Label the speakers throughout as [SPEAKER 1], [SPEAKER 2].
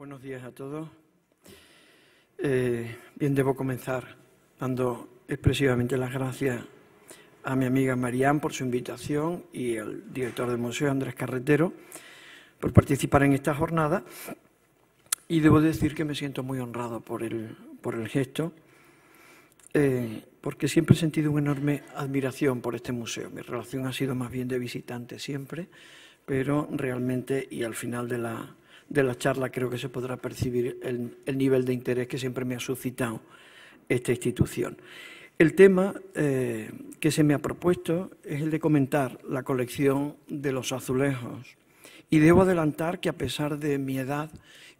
[SPEAKER 1] Buenos días a todos. Eh, bien, debo comenzar dando expresivamente las gracias a mi amiga Marianne por su invitación y al director del museo, Andrés Carretero, por participar en esta jornada. Y debo decir que me siento muy honrado por el, por el gesto, eh, porque siempre he sentido una enorme admiración por este museo. Mi relación ha sido más bien de visitante siempre, pero realmente y al final de la de la charla creo que se podrá percibir el, nivel de interés que siempre me ha suscitado esta institución. El tema eh, que se me ha propuesto es el de comentar la colección de los azulejos. Y debo adelantar que a pesar de mi edad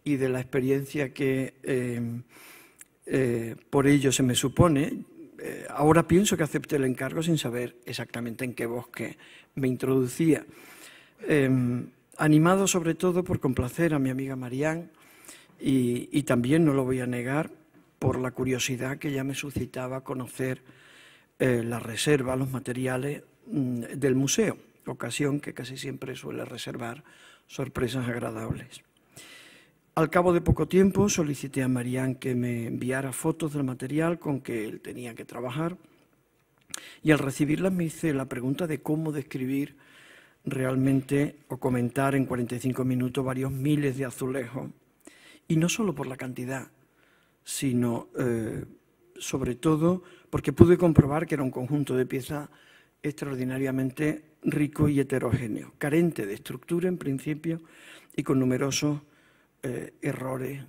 [SPEAKER 1] y de la experiencia que eh, eh, por ello se me supone, ahora pienso que acepté el encargo sin saber exactamente en qué bosque me introducía. Em, animado sobre todo por complacer a mi amiga Marián y, también, no lo voy a negar, por la curiosidad que ya me suscitaba conocer eh, la reserva, los materiales mm, del museo, ocasión que casi siempre suele reservar sorpresas agradables. Al cabo de poco tiempo solicité a Marián que me enviara fotos del material con que él tenía que trabajar y al recibirlas me hice la pregunta de cómo describir realmente o comentar en 45 minutos varios miles de azulejos, y no solo por la cantidad, sino eh, sobre todo porque pude comprobar que era un conjunto de piezas extraordinariamente rico y heterogéneo, carente de estructura en principio y con numerosos eh, errores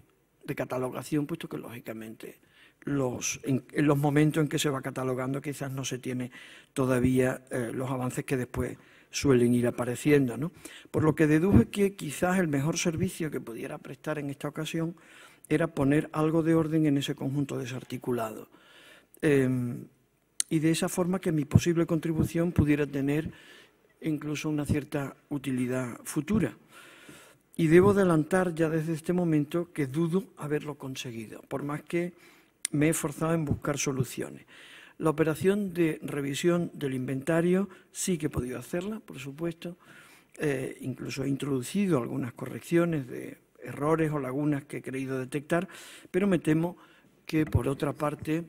[SPEAKER 1] de catalogación, puesto que lógicamente los, en, los momentos en que se va catalogando quizás no se tiene todavía eh, los avances que después suelen ir apareciendo. ¿no? Por lo que deduje que quizás el mejor servicio que pudiera prestar en esta ocasión era poner algo de orden en ese conjunto desarticulado. Em, y de esa forma que mi posible contribución pudiera tener incluso una cierta utilidad futura. Y debo adelantar ya desde este momento que dudo haberlo conseguido, por más que me he esforzado en buscar soluciones. La operación de revisión del inventario sí que he podido hacerla, por supuesto. Eh, incluso he introducido algunas correcciones de errores o lagunas que he creído detectar, pero me temo que, por otra parte,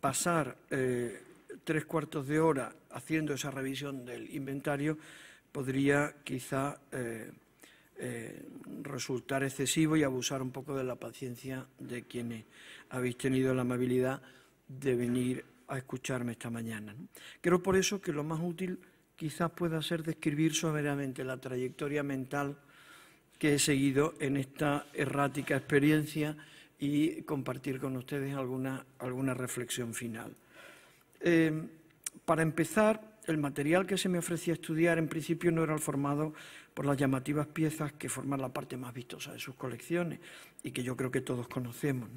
[SPEAKER 1] pasar eh, tres cuartos de hora haciendo esa revisión del inventario podría quizá eh, resultar excesivo y abusar un poco de la paciencia de quienes habéis tenido la amabilidad de venir a escucharme esta mañana. Creo por eso que lo más útil quizás pueda ser describir soberanamente la trayectoria mental que he seguido en esta errática experiencia y compartir con ustedes alguna, reflexión final. Em, para empezar, el material que se me ofrecía estudiar en principio no era el formado por las llamativas piezas que forman la parte más vistosa de sus colecciones y que yo creo que todos conocemos,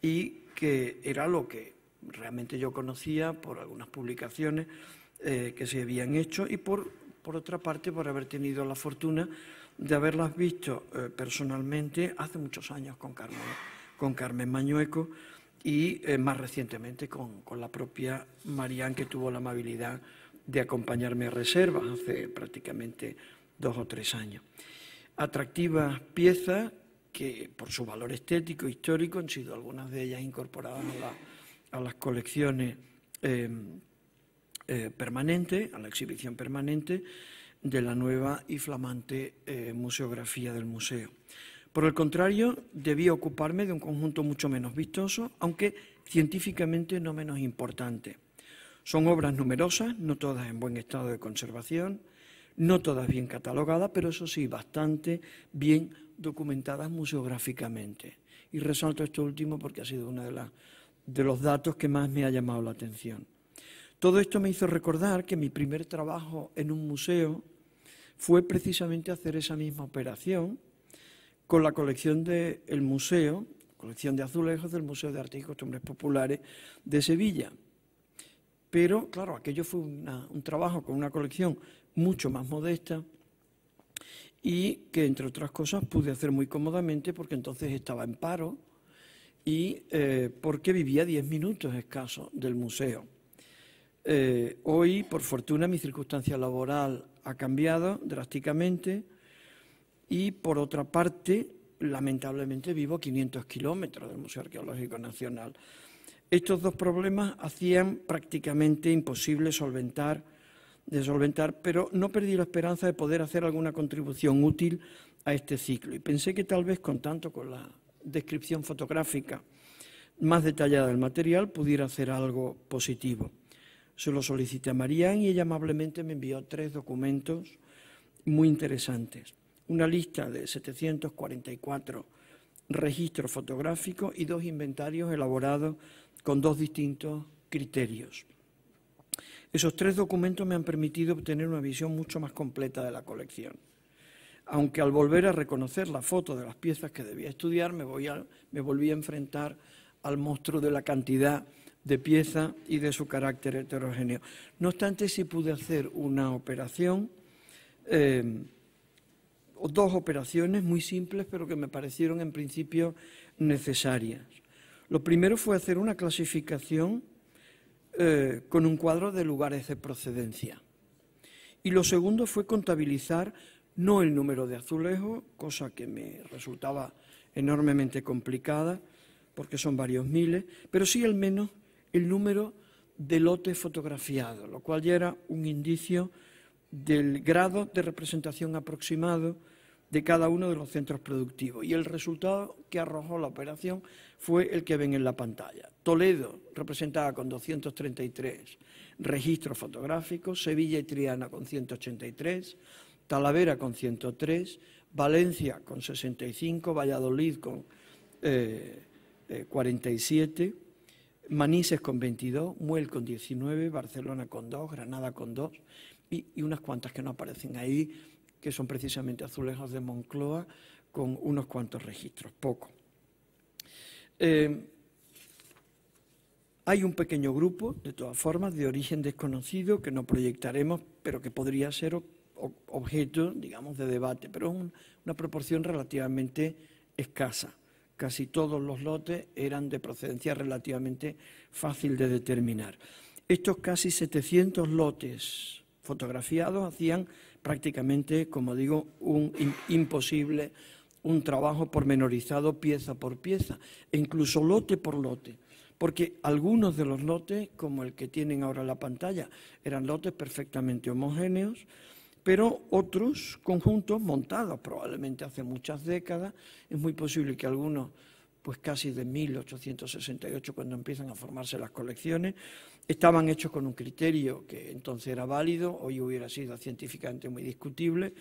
[SPEAKER 1] y que era lo que realmente yo conocía por algunas publicaciones eh, que se habían hecho y por, otra parte por haber tenido la fortuna de haberlas visto eh, personalmente hace muchos años con Carmen, con Carmen Mañueco y eh, más recientemente con, la propia Marían que tuvo la amabilidad de acompañarme a reservas hace prácticamente dos o tres años. Atractivas piezas que por su valor estético histórico han sido algunas de ellas incorporadas a la a las colecciones em, eh, permanentes, a la exhibición permanente de la nueva y flamante eh, museografía del museo. Por el contrario, debí ocuparme de un conjunto mucho menos vistoso, aunque científicamente no menos importante. Son obras numerosas, no todas en buen estado de conservación, no todas bien catalogadas, pero eso sí, bastante bien documentadas museográficamente. Y resalto esto último porque ha sido una de las de los datos que más me ha llamado la atención. Todo esto me hizo recordar que mi primer trabajo en un museo fue precisamente hacer esa misma operación con la colección del el museo, colección de azulejos del Museo de Artes y Costumbres Populares de Sevilla. Pero, claro, aquello fue un trabajo con una colección mucho más modesta y que, entre otras cosas, pude hacer muy cómodamente porque entonces estaba en paro y eh, porque vivía 10 minutos escasos del museo. Eh, hoy, por fortuna, mi circunstancia laboral ha cambiado drásticamente y, por otra parte, lamentablemente vivo a 500 kilómetros del Museo Arqueológico Nacional. Estos dos problemas hacían prácticamente imposible solventar, solventar, pero no perdí la esperanza de poder hacer alguna contribución útil a este ciclo y pensé que tal vez con tanto con la descripción fotográfica más detallada del material pudiera hacer algo positivo. Se lo solicité a María y ella amablemente me envió tres documentos muy interesantes. Una lista de 744 registros fotográficos y dos inventarios elaborados con dos distintos criterios. Esos tres documentos me han permitido obtener una visión mucho más completa de la colección aunque al volver a reconocer la foto de las piezas que debía estudiar, me, volví a enfrentar al monstruo de la cantidad de piezas y de su carácter heterogéneo. No obstante, sí pude hacer una operación, eh, dos operaciones muy simples, pero que me parecieron en principio necesarias. Lo primero fue hacer una clasificación eh, con un cuadro de lugares de procedencia. Y lo segundo fue contabilizar no el número de azulejos, cosa que me resultaba enormemente complicada, porque son varios miles, pero sí al menos el número de lotes fotografiados, lo cual ya era un indicio del grado de representación aproximado de cada uno de los centros productivos. Y el resultado que arrojó la operación fue el que ven en la pantalla. Toledo representada con 233 registros fotográficos, Sevilla y Triana con 183, Talavera con 103, Valencia con 65, Valladolid con 47, eh, eh, Manises con 22, Muel con 19, Barcelona con 2, Granada con 2 y, unas cuantas que no aparecen ahí, que son precisamente azulejos de Moncloa con unos cuantos registros, poco. Eh, hay un pequeño grupo, de todas formas, de origen desconocido que no proyectaremos, pero que podría ser objeto, digamos, de debate, pero es una proporción relativamente escasa. Casi todos los lotes eran de procedencia relativamente fácil de determinar. Estos casi 700 lotes fotografiados hacían prácticamente, como digo, un imposible, un trabajo pormenorizado pieza por pieza, e incluso lote por lote porque algunos de los lotes, como el que tienen ahora en la pantalla, eran lotes perfectamente homogéneos pero otros conjuntos montados probablemente hace muchas décadas, es muy posible que algunos pues casi de 1868 cuando empiezan a formarse las colecciones, estaban hechos con un criterio que entonces era válido, hoy hubiera sido científicamente muy discutible,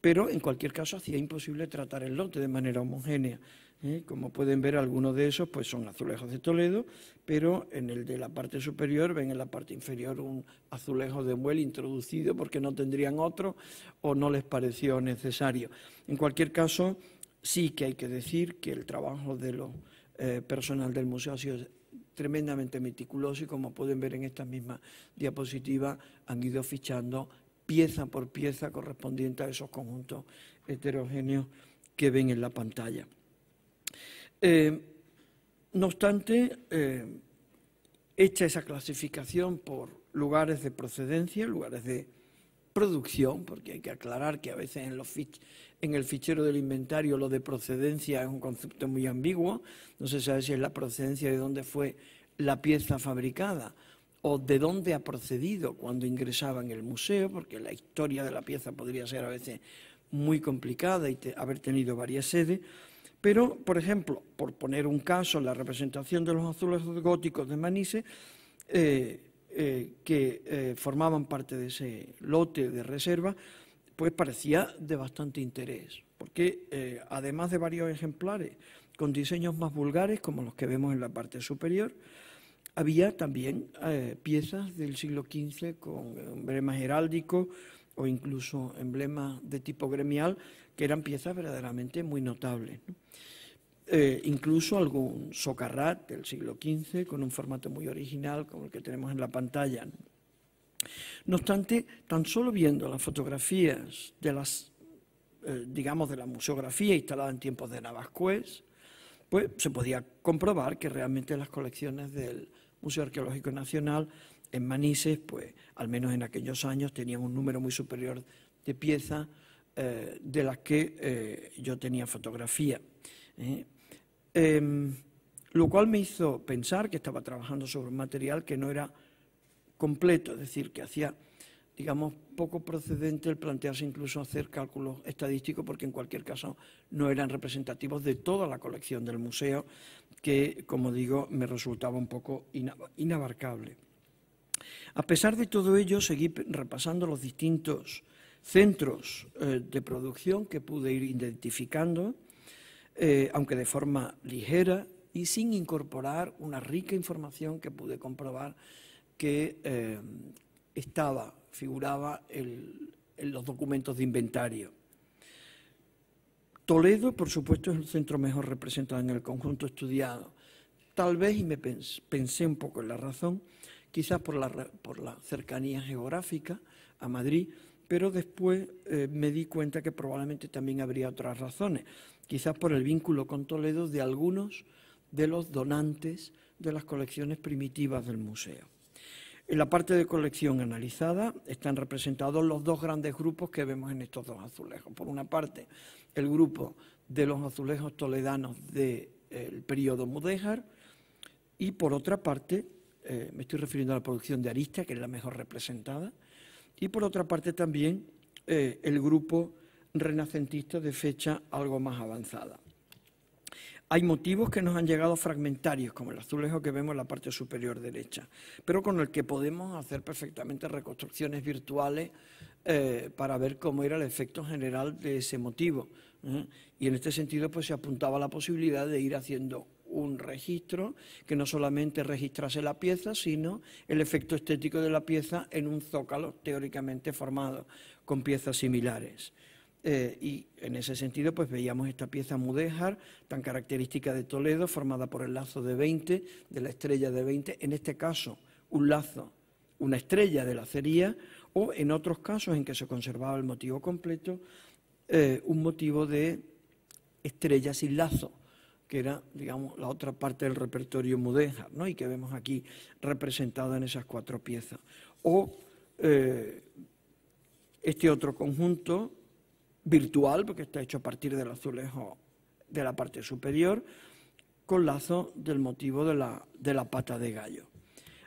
[SPEAKER 1] pero en cualquier caso hacía imposible tratar el lote de manera homogénea. ¿eh? Como pueden ver, algunos de esos pues, son azulejos de Toledo, pero en el de la parte superior ven en la parte inferior un azulejo de muel introducido porque no tendrían otro o no les pareció necesario. En cualquier caso, sí que hay que decir que el trabajo de eh, personal del museo ha sido tremendamente meticuloso y como pueden ver en esta misma diapositiva han ido fichando pieza por pieza correspondiente a esos conjuntos heterogéneos que ven en la pantalla. Eh, no obstante, eh, hecha esa clasificación por lugares de procedencia, lugares de producción, porque hay que aclarar que a veces en, el fichero del inventario lo de procedencia es un concepto muy ambiguo, no se sabe si es la procedencia de dónde fue la pieza fabricada o de dónde ha procedido cuando ingresaba en el museo, porque la historia de la pieza podría ser a veces muy complicada y haber tenido varias sedes. Pero, por ejemplo, por poner un caso, la representación de los azules góticos de Manise, eh, eh, que eh, formaban parte de ese lote de reserva, pues parecía de bastante interés, porque además de varios ejemplares con diseños más vulgares, como los que vemos en la parte superior, había también piezas del siglo XV con emblemas heráldicos o incluso emblemas de tipo gremial que eran piezas verdaderamente muy notables. Eh, incluso algún socarrat del siglo XV con un formato muy original como el que tenemos en la pantalla. ¿no? obstante, tan solo viendo las fotografías de las, eh, digamos, de la museografía instalada en tiempos de Navascués, pues se podía comprobar que realmente las colecciones del Museo Arqueológico Nacional en Manises, pues al menos en aquellos años tenían un número muy superior de piezas eh, de las que eh, yo tenía fotografía. ¿eh? Em, lo cual me hizo pensar que estaba trabajando sobre un material que no era completo, es decir, que hacía, digamos, poco procedente el plantearse incluso hacer cálculos estadísticos, porque en cualquier caso no eran representativos de toda la colección del museo, que, como digo, me resultaba un poco inabarcable. A pesar de todo ello, seguí repasando los distintos centros eh, de producción que pude ir identificando, eh, aunque de forma ligera y sin incorporar una rica información que pude comprobar que eh, estaba, figuraba en los documentos de inventario. Toledo, por supuesto, es el centro mejor representado en el conjunto estudiado. Tal vez, y me pensé un poco en la razón, quizás por la, por la cercanía geográfica a Madrid, pero después eh, me di cuenta que probablemente también habría otras razones, quizás por el vínculo con Toledo de algunos de los donantes de las colecciones primitivas del museo. En la parte de colección analizada están representados los dos grandes grupos que vemos en estos dos azulejos. Por una parte, el grupo de los azulejos toledanos del eh, periodo Mudéjar y por otra parte, eh, me estoy refiriendo a la producción de Arista, que es la mejor representada, y por otra parte también eh, el grupo renacentista de fecha algo más avanzada. Hay motivos que nos han llegado fragmentarios, como el azulejo que vemos en la parte superior derecha, pero con el que podemos hacer perfectamente reconstrucciones virtuales eh, para ver cómo era el efecto general de ese motivo. ¿eh? Y en este sentido pues, se apuntaba la posibilidad de ir haciendo un registro que no solamente registrase la pieza, sino el efecto estético de la pieza en un zócalo teóricamente formado con piezas similares. Eh, y en ese sentido, pues veíamos esta pieza mudéjar, tan característica de Toledo, formada por el lazo de 20, de la estrella de 20, en este caso, un lazo, una estrella de la o en otros casos en que se conservaba el motivo completo, eh, un motivo de estrella sin lazo, que era, digamos, la otra parte del repertorio mudéjar, ¿no? y que vemos aquí representado en esas cuatro piezas. O eh, este otro conjunto virtual, porque está hecho a partir del azulejo de la parte superior, con lazo del motivo de la, de la pata de gallo.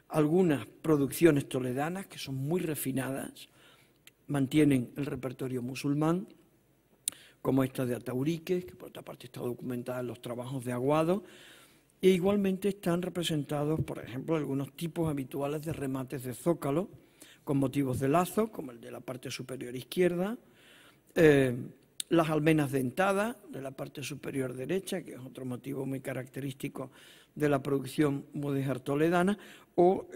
[SPEAKER 1] Algunas producciones toledanas, que son muy refinadas, mantienen el repertorio musulmán, como esta de Ataurique, que por otra parte está documentada en los trabajos de Aguado, e igualmente están representados, por ejemplo, algunos tipos habituales de remates de zócalo, con motivos de lazo, como el de la parte superior izquierda, eh, las almenas dentadas de la parte superior derecha, que es otro motivo muy característico de la producción mudéjar toledana, o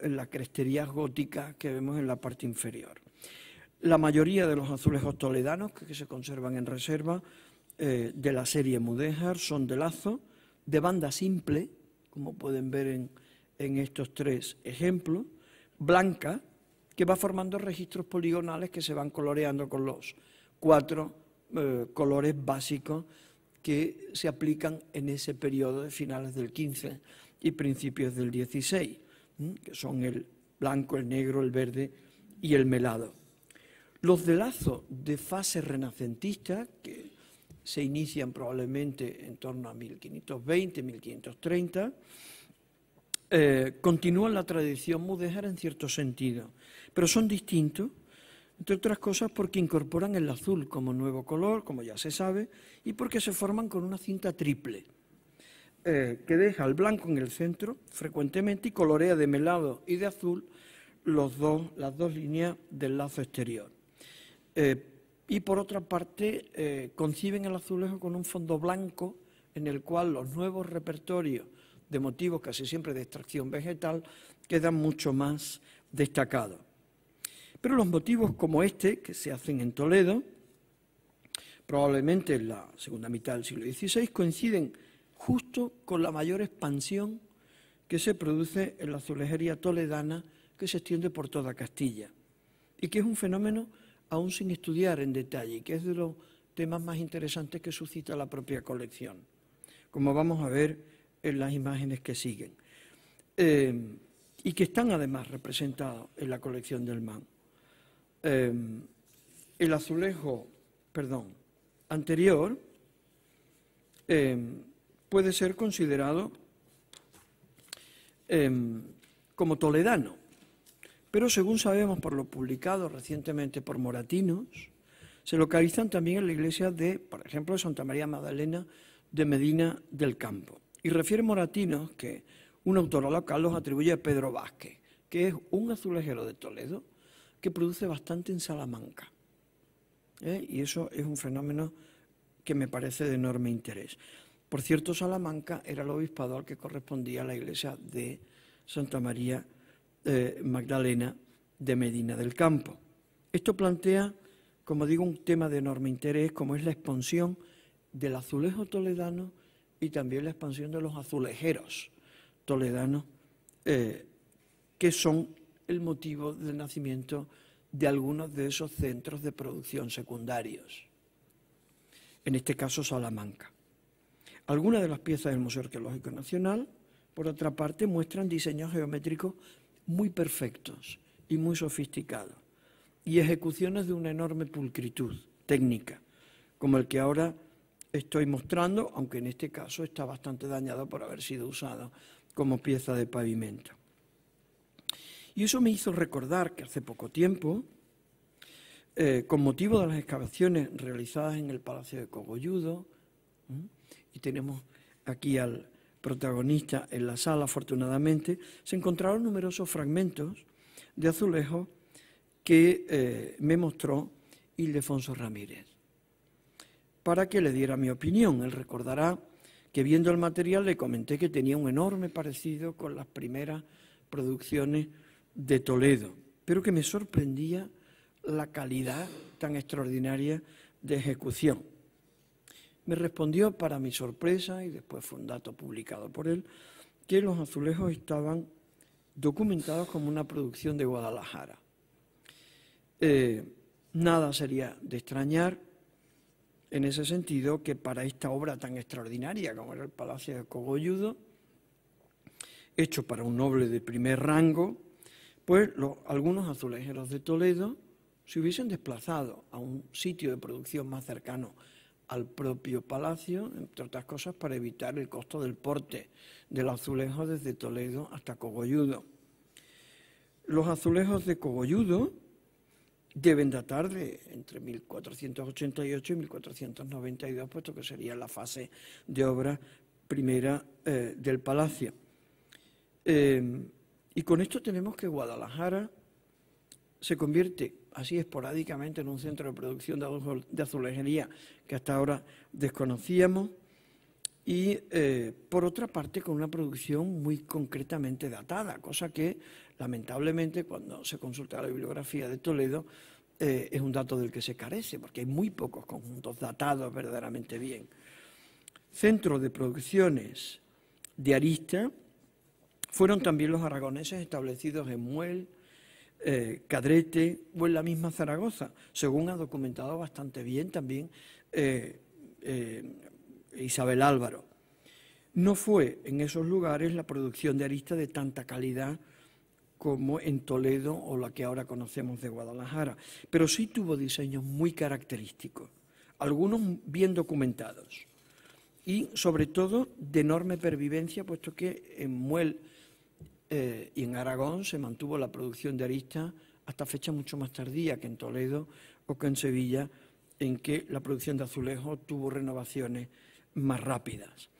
[SPEAKER 1] las cresterías góticas gótica que vemos en la parte inferior la mayoría de los azules toledanos que, se conservan en reserva eh, de la serie Mudéjar son de lazo, de banda simple, como pueden ver en, estos tres ejemplos, blanca, que va formando registros poligonales que se van coloreando con los cuatro eh, colores básicos que se aplican en ese periodo de finales del 15 y principios del 16, que son el blanco, el negro, el verde y el melado. Los de lazo de fase renacentista, que se inician probablemente en torno a 1520, 1530, eh, continúan la tradición mudéjar en cierto sentido, pero son distintos, entre otras cosas porque incorporan el azul como nuevo color, como ya se sabe, y porque se forman con una cinta triple, eh, que deja el blanco en el centro frecuentemente y colorea de melado y de azul los dos, las dos líneas del lazo exterior. Eh, y por otra parte, eh, conciben el azulejo con un fondo blanco en el cual los nuevos repertorios de motivos casi siempre de extracción vegetal quedan mucho más destacados. Pero los motivos como este, que se hacen en Toledo, probablemente en la segunda mitad del siglo XVI, coinciden justo con la mayor expansión que se produce en la azulejería toledana que se extiende por toda Castilla y que es un fenómeno aún sin estudiar en detalle, que es de los temas más interesantes que suscita la propia colección, como vamos a ver en las imágenes que siguen, eh, y que están además representados en la colección del MAN. Eh, el azulejo, perdón, anterior eh, puede ser considerado como toledano, pero según sabemos por lo publicado recientemente por moratinos, se localizan también en la iglesia de, por ejemplo, Santa María Magdalena de Medina del Campo. Y refiere moratinos que un autor local los atribuye a Pedro Vázquez, que es un azulejero de Toledo que produce bastante en Salamanca. ¿eh? Y eso es un fenómeno que me parece de enorme interés. Por cierto, Salamanca era el obispado al que correspondía la iglesia de Santa María eh, Magdalena de Medina del Campo. Esto plantea, como digo, un tema de enorme interés, como es la expansión del azulejo toledano y también la expansión de los azulejeros toledanos, eh, que son el motivo del nacimiento de algunos de esos centros de producción secundarios, en este caso Salamanca. Algunas de las piezas del Museo Arqueológico Nacional, por otra parte, muestran diseños geométricos muy perfectos y muy sofisticados, y ejecuciones de una enorme pulcritud técnica, como el que ahora estoy mostrando, aunque en este caso está bastante dañado por haber sido usado como pieza de pavimento. Y eso me hizo recordar que hace poco tiempo, eh, con motivo de las excavaciones realizadas en el Palacio de Cogolludo, y tenemos aquí al, protagonista en la sala, afortunadamente, se encontraron numerosos fragmentos de Azulejo... que eh, me mostró Ildefonso Ramírez para que le diera mi opinión. Él recordará que viendo el material le comenté que tenía un enorme parecido con las primeras producciones de Toledo, pero que me sorprendía la calidad tan extraordinaria de ejecución me respondió para mi sorpresa, y después fue un dato publicado por él, que los azulejos estaban documentados como una producción de Guadalajara. Eh, nada sería de extrañar en ese sentido que para esta obra tan extraordinaria como era el Palacio de Cogolludo, hecho para un noble de primer rango, pues algunos azulejeros de Toledo se hubiesen desplazado a un sitio de producción más cercano al propio palacio, entre otras cosas, para evitar el costo del porte del azulejo desde Toledo hasta Cogolludo. Los azulejos de Cogolludo deben datar de entre 1488 y 1492, puesto que sería la fase de obra primera eh, del palacio. Eh, y con esto tenemos que Guadalajara se convierte así esporádicamente en un centro de producción de azulejería que hasta ahora desconocíamos y eh, por otra parte con una producción muy concretamente datada, cosa que lamentablemente cuando se consulta la bibliografía de Toledo eh, es un dato del que se carece, porque hay muy pocos conjuntos datados verdaderamente bien. Centro de producciones de Arista fueron también los aragoneses establecidos en Muel, eh, Cadrete o en la misma Zaragoza, según ha documentado bastante bien también eh, eh, Isabel Álvaro. No fue en esos lugares la producción de aristas de tanta calidad como en Toledo o la que ahora conocemos de Guadalajara, pero sí tuvo diseños muy característicos, algunos bien documentados y sobre todo de enorme pervivencia, puesto que en Muel eh, y en Aragón se mantuvo la producción de aristas hasta fecha mucho más tardía que en Toledo o que en Sevilla, en que la producción de azulejos tuvo renovaciones más rápidas.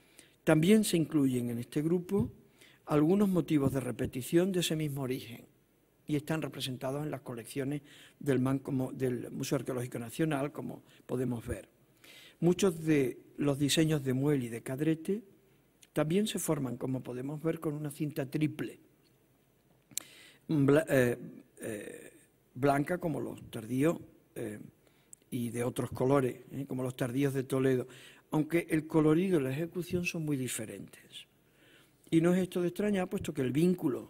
[SPEAKER 1] También se incluyen en este grupo algunos motivos de repetición de ese mismo origen y están representados en las colecciones del, del Museo Arqueológico Nacional, como podemos ver. Muchos de los diseños de Muel y de Cadrete también se forman, como podemos ver, con una cinta triple, eh, eh, blanca como los tardíos eh, y de otros colores, como los tardíos de Toledo, aunque el colorido y la ejecución son muy diferentes. Y no es esto de extraña, puesto que el vínculo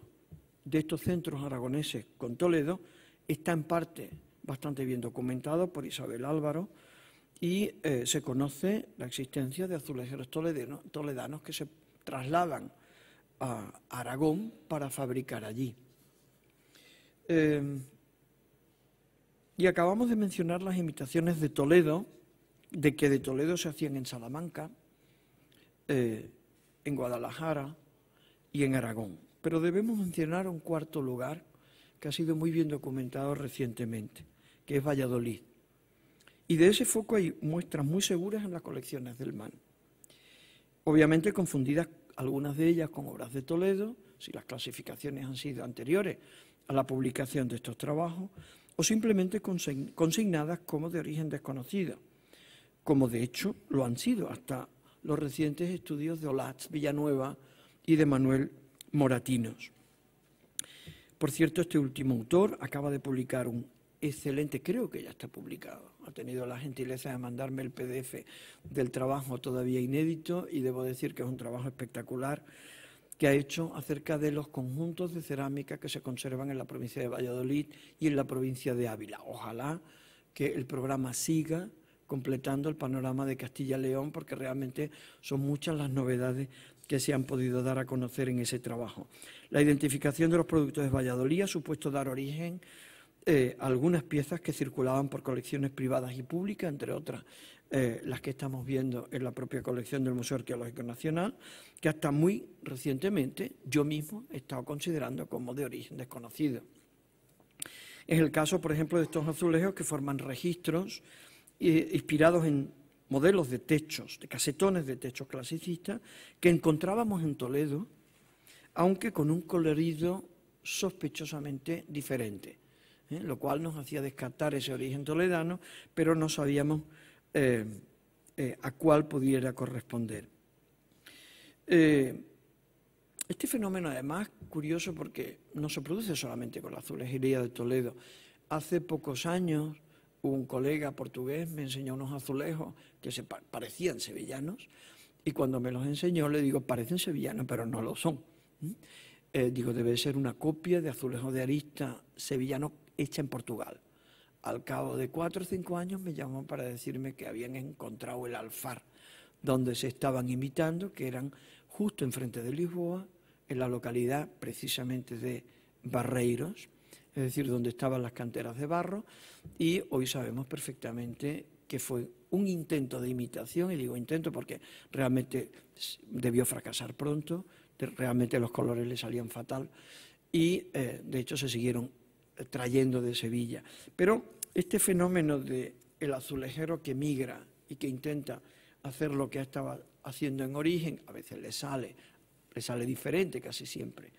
[SPEAKER 1] de estos centros aragoneses con Toledo está en parte bastante bien documentado por Isabel Álvaro, y se conoce la existencia de azulejeros toledanos, toledanos que se trasladan a Aragón para fabricar allí. Em, y acabamos de mencionar las imitaciones de Toledo, de que de Toledo se hacían en Salamanca, eh, en Guadalajara y en Aragón. Pero debemos mencionar un cuarto lugar que ha sido muy bien documentado recientemente, que es Valladolid. Y de ese foco hay muestras muy seguras en las colecciones del MAN, obviamente confundidas algunas de ellas con obras de Toledo, si las clasificaciones han sido anteriores a la publicación de estos trabajos, o simplemente consignadas como de origen desconocido, como de hecho lo han sido hasta los recientes estudios de Olatz Villanueva y de Manuel Moratinos. Por cierto, este último autor acaba de publicar un excelente, creo que ya está publicado. Ha tenido la gentileza de mandarme el PDF del trabajo todavía inédito y debo decir que es un trabajo espectacular que ha hecho acerca de los conjuntos de cerámica que se conservan en la provincia de Valladolid y en la provincia de Ávila. Ojalá que el programa siga completando el panorama de Castilla-León, porque realmente son muchas las novedades que se han podido dar a conocer en ese trabajo. La identificación de los productos de Valladolid ha supuesto dar origen eh, algunas piezas que circulaban por colecciones privadas y públicas, entre otras eh, las que estamos viendo en la propia colección del Museo Arqueológico Nacional, que hasta muy recientemente yo mismo he estado considerando como de origen desconocido. Es el caso, por ejemplo, de estos azulejos que forman registros eh, inspirados en modelos de techos, de casetones de techos clasicistas, que encontrábamos en Toledo, aunque con un colorido sospechosamente diferente. ¿eh? lo cual nos hacía descartar ese origen toledano, pero no sabíamos eh, eh, a cuál pudiera corresponder. este fenómeno, además, curioso porque no se produce solamente con la azulejería de Toledo. Hace pocos años, un colega portugués me enseñó unos azulejos que parecían sevillanos y cuando me los enseñó le digo, parecen sevillanos, pero no lo son. digo, debe ser una copia de azulejos de arista sevillanos hecha en Portugal. Al cabo de cuatro o cinco años me llamó para decirme que habían encontrado el alfar donde se estaban imitando, que eran justo enfrente de Lisboa, en la localidad precisamente de Barreiros, es decir, donde estaban las canteras de barro, y hoy sabemos perfectamente que fue un intento de imitación, y digo intento porque realmente debió fracasar pronto, realmente los colores le salían fatal, y eh, de hecho se siguieron trayendo de Sevilla. Pero este fenómeno de el azulejero que migra y que intenta hacer lo que estaba haciendo en origen, a veces le sale, le sale diferente casi siempre,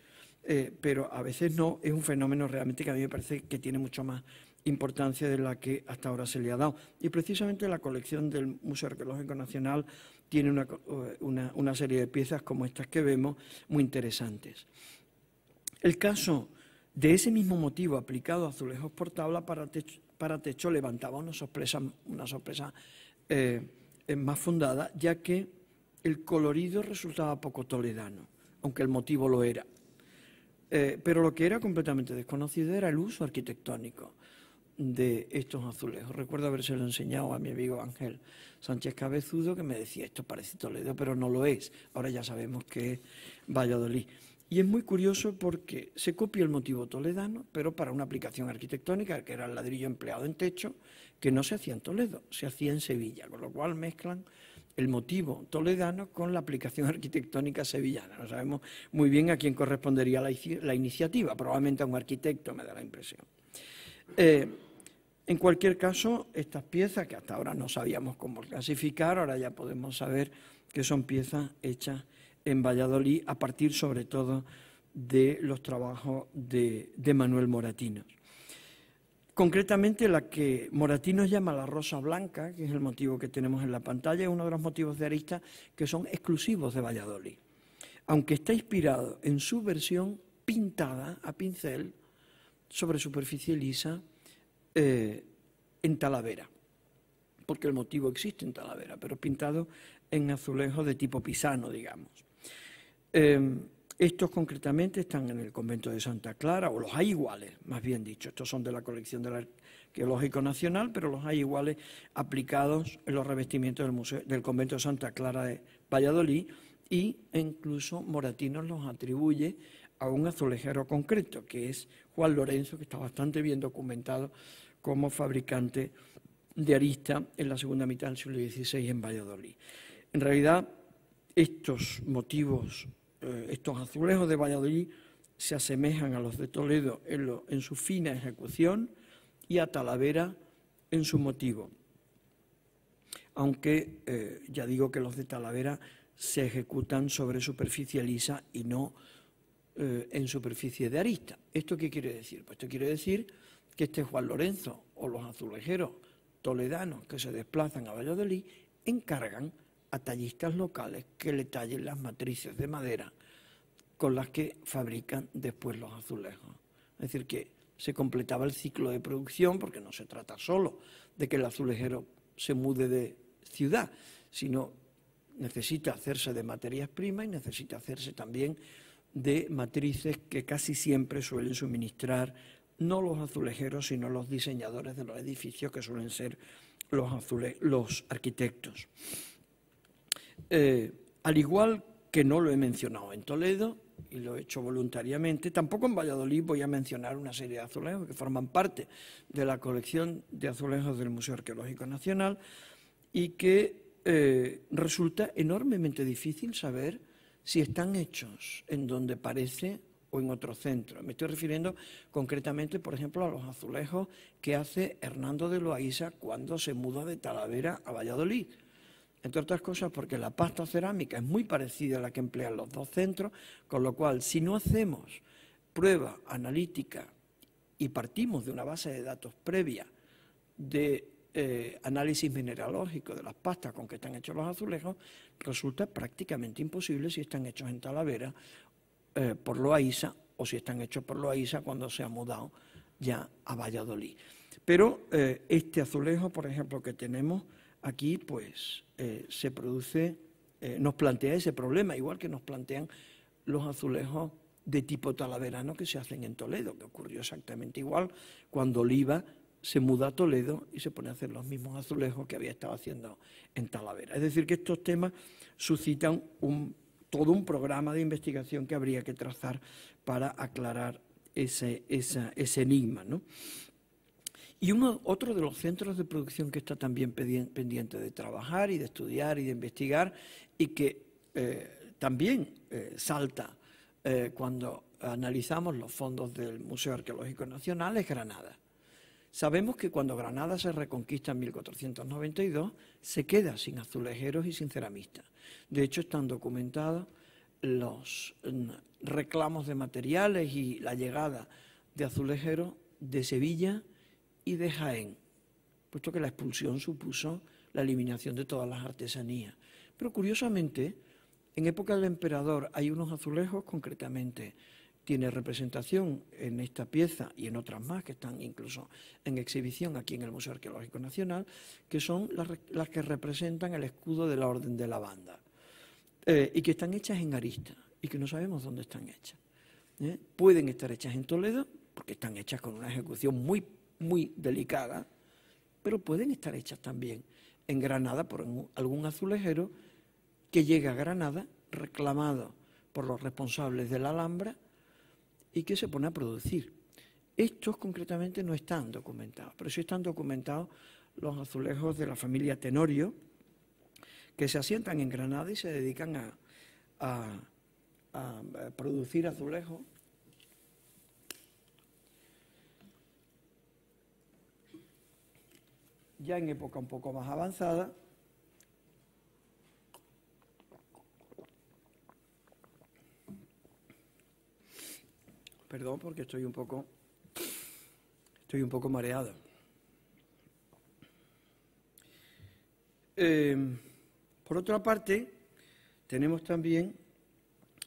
[SPEAKER 1] eh, pero a veces no, es un fenómeno realmente que a mí me parece que tiene mucho más importancia de la que hasta ahora se le ha dado. Y precisamente la colección del Museo Arqueológico Nacional tiene una, eh, una serie de piezas como estas que vemos muy interesantes. El caso de ese mismo motivo, aplicado a azulejos por tabla para techo, levantaba una sorpresa, eh, más fundada, ya que el colorido resultaba poco toledano, aunque el motivo lo era. Eh, pero lo que era completamente desconocido era el uso arquitectónico de estos azulejos. Recuerdo habérselo enseñado a mi amigo Ángel Sánchez Cabezudo, que me decía, esto parece Toledo, pero no lo es. Ahora ya sabemos que es Valladolid. Y es muy curioso porque se copia el motivo toledano, pero para una aplicación arquitectónica, que era el ladrillo empleado en techo, que no se hacía en Toledo, se hacía en Sevilla, con lo cual mezclan el motivo toledano con la aplicación arquitectónica sevillana. No sabemos muy bien a quién correspondería la, iniciativa, probablemente a un arquitecto, me da la impresión. Eh, en cualquier caso, estas piezas, que hasta ahora no sabíamos cómo clasificar, ahora ya podemos saber que son piezas hechas en Valladolid a partir sobre todo de los trabajos de, Manuel Moratinos. Concretamente la que Moratinos llama la rosa blanca, que es el motivo que tenemos en la pantalla, es uno de los motivos de Arista que son exclusivos de Valladolid. Aunque está inspirado en su versión pintada a pincel sobre superficie lisa eh, en Talavera, porque el motivo existe en Talavera, pero pintado en azulejo de tipo pisano, digamos. Em, estos concretamente están en el convento de Santa Clara, o los hay iguales, más bien dicho. Estos son de la colección del Arqueológico Nacional, pero los hay iguales aplicados en los revestimientos del, del convento de Santa Clara de Valladolid, y incluso Moratinos los atribuye a un azulejero concreto, que es Juan Lorenzo, que está bastante bien documentado como fabricante de arista en la segunda mitad del siglo XVI en Valladolid. En realidad, estos motivos eh, estos azulejos de Valladolid se asemejan a los de Toledo en, su fina ejecución y a Talavera en su motivo. Aunque eh, ya digo que los de Talavera se ejecutan sobre superficie lisa y no eh, en superficie de arista. ¿Esto qué quiere decir? Pues esto quiere decir que este Juan Lorenzo o los azulejeros toledanos que se desplazan a Valladolid encargan a tallistas locales que le tallen las matrices de madera con las que fabrican después los azulejos. Es decir, que se completaba el ciclo de producción, porque no se trata solo de que el azulejero se mude de ciudad, sino necesita hacerse de materias primas y necesita hacerse también de matrices que casi siempre suelen suministrar no los azulejeros, sino los diseñadores de los edificios, que suelen ser los, los arquitectos. Eh, al igual que no lo he mencionado en Toledo, y lo he hecho voluntariamente, tampoco en Valladolid voy a mencionar una serie de azulejos que forman parte de la colección de azulejos del Museo Arqueológico Nacional y que eh, resulta enormemente difícil saber si están hechos en donde parece o en otro centro. Me estoy refiriendo concretamente, por ejemplo, a los azulejos que hace Hernando de Loaiza cuando se muda de Talavera a Valladolid entre otras cosas porque la pasta cerámica es muy parecida a la que emplean los dos centros, con lo cual si no hacemos prueba analítica y partimos de una base de datos previa de eh, análisis mineralógico de las pastas con que están hechos los azulejos, resulta prácticamente imposible si están hechos en Talavera eh, por Loaiza o si están hechos por Loaiza cuando se ha mudado ya a Valladolid. Pero eh, este azulejo, por ejemplo, que tenemos aquí pues eh, se produce, eh, nos plantea ese problema, igual que nos plantean los azulejos de tipo talaverano que se hacen en Toledo, que ocurrió exactamente igual cuando Oliva se muda a Toledo y se pone a hacer los mismos azulejos que había estado haciendo en Talavera. Es decir, que estos temas suscitan un, todo un programa de investigación que habría que trazar para aclarar ese, ese enigma. ¿no? Y otro de los centros de producción que está también pendiente de trabajar y de estudiar y de investigar y que eh, también eh, salta eh, cuando analizamos los fondos del Museo Arqueológico Nacional es Granada. Sabemos que cuando Granada se reconquista en 1492 se queda sin azulejeros y sin ceramistas. De hecho, están documentados los mm, reclamos de materiales y la llegada de azulejeros de Sevilla, y de Jaén, puesto que la expulsión supuso la eliminación de todas las artesanías. Pero curiosamente, en época del emperador hay unos azulejos, concretamente, tiene representación en esta pieza y en otras más que están incluso en exhibición aquí en el Museo Arqueológico Nacional, que son las, que representan el escudo de la Orden de la Banda eh, y que están hechas en arista y que no sabemos dónde están hechas. ¿eh? Pueden estar hechas en Toledo porque están hechas con una ejecución muy muy delicadas, pero pueden estar hechas también en Granada por algún azulejero que llega a Granada reclamado por los responsables de la Alhambra y que se pone a producir. Estos concretamente no están documentados, pero sí están documentados los azulejos de la familia Tenorio, que se asientan en Granada y se dedican a, a producir azulejos ya en época un poco más avanzada, Perdón porque estoy un poco estoy un poco mareada. Eh, por otra parte, tenemos también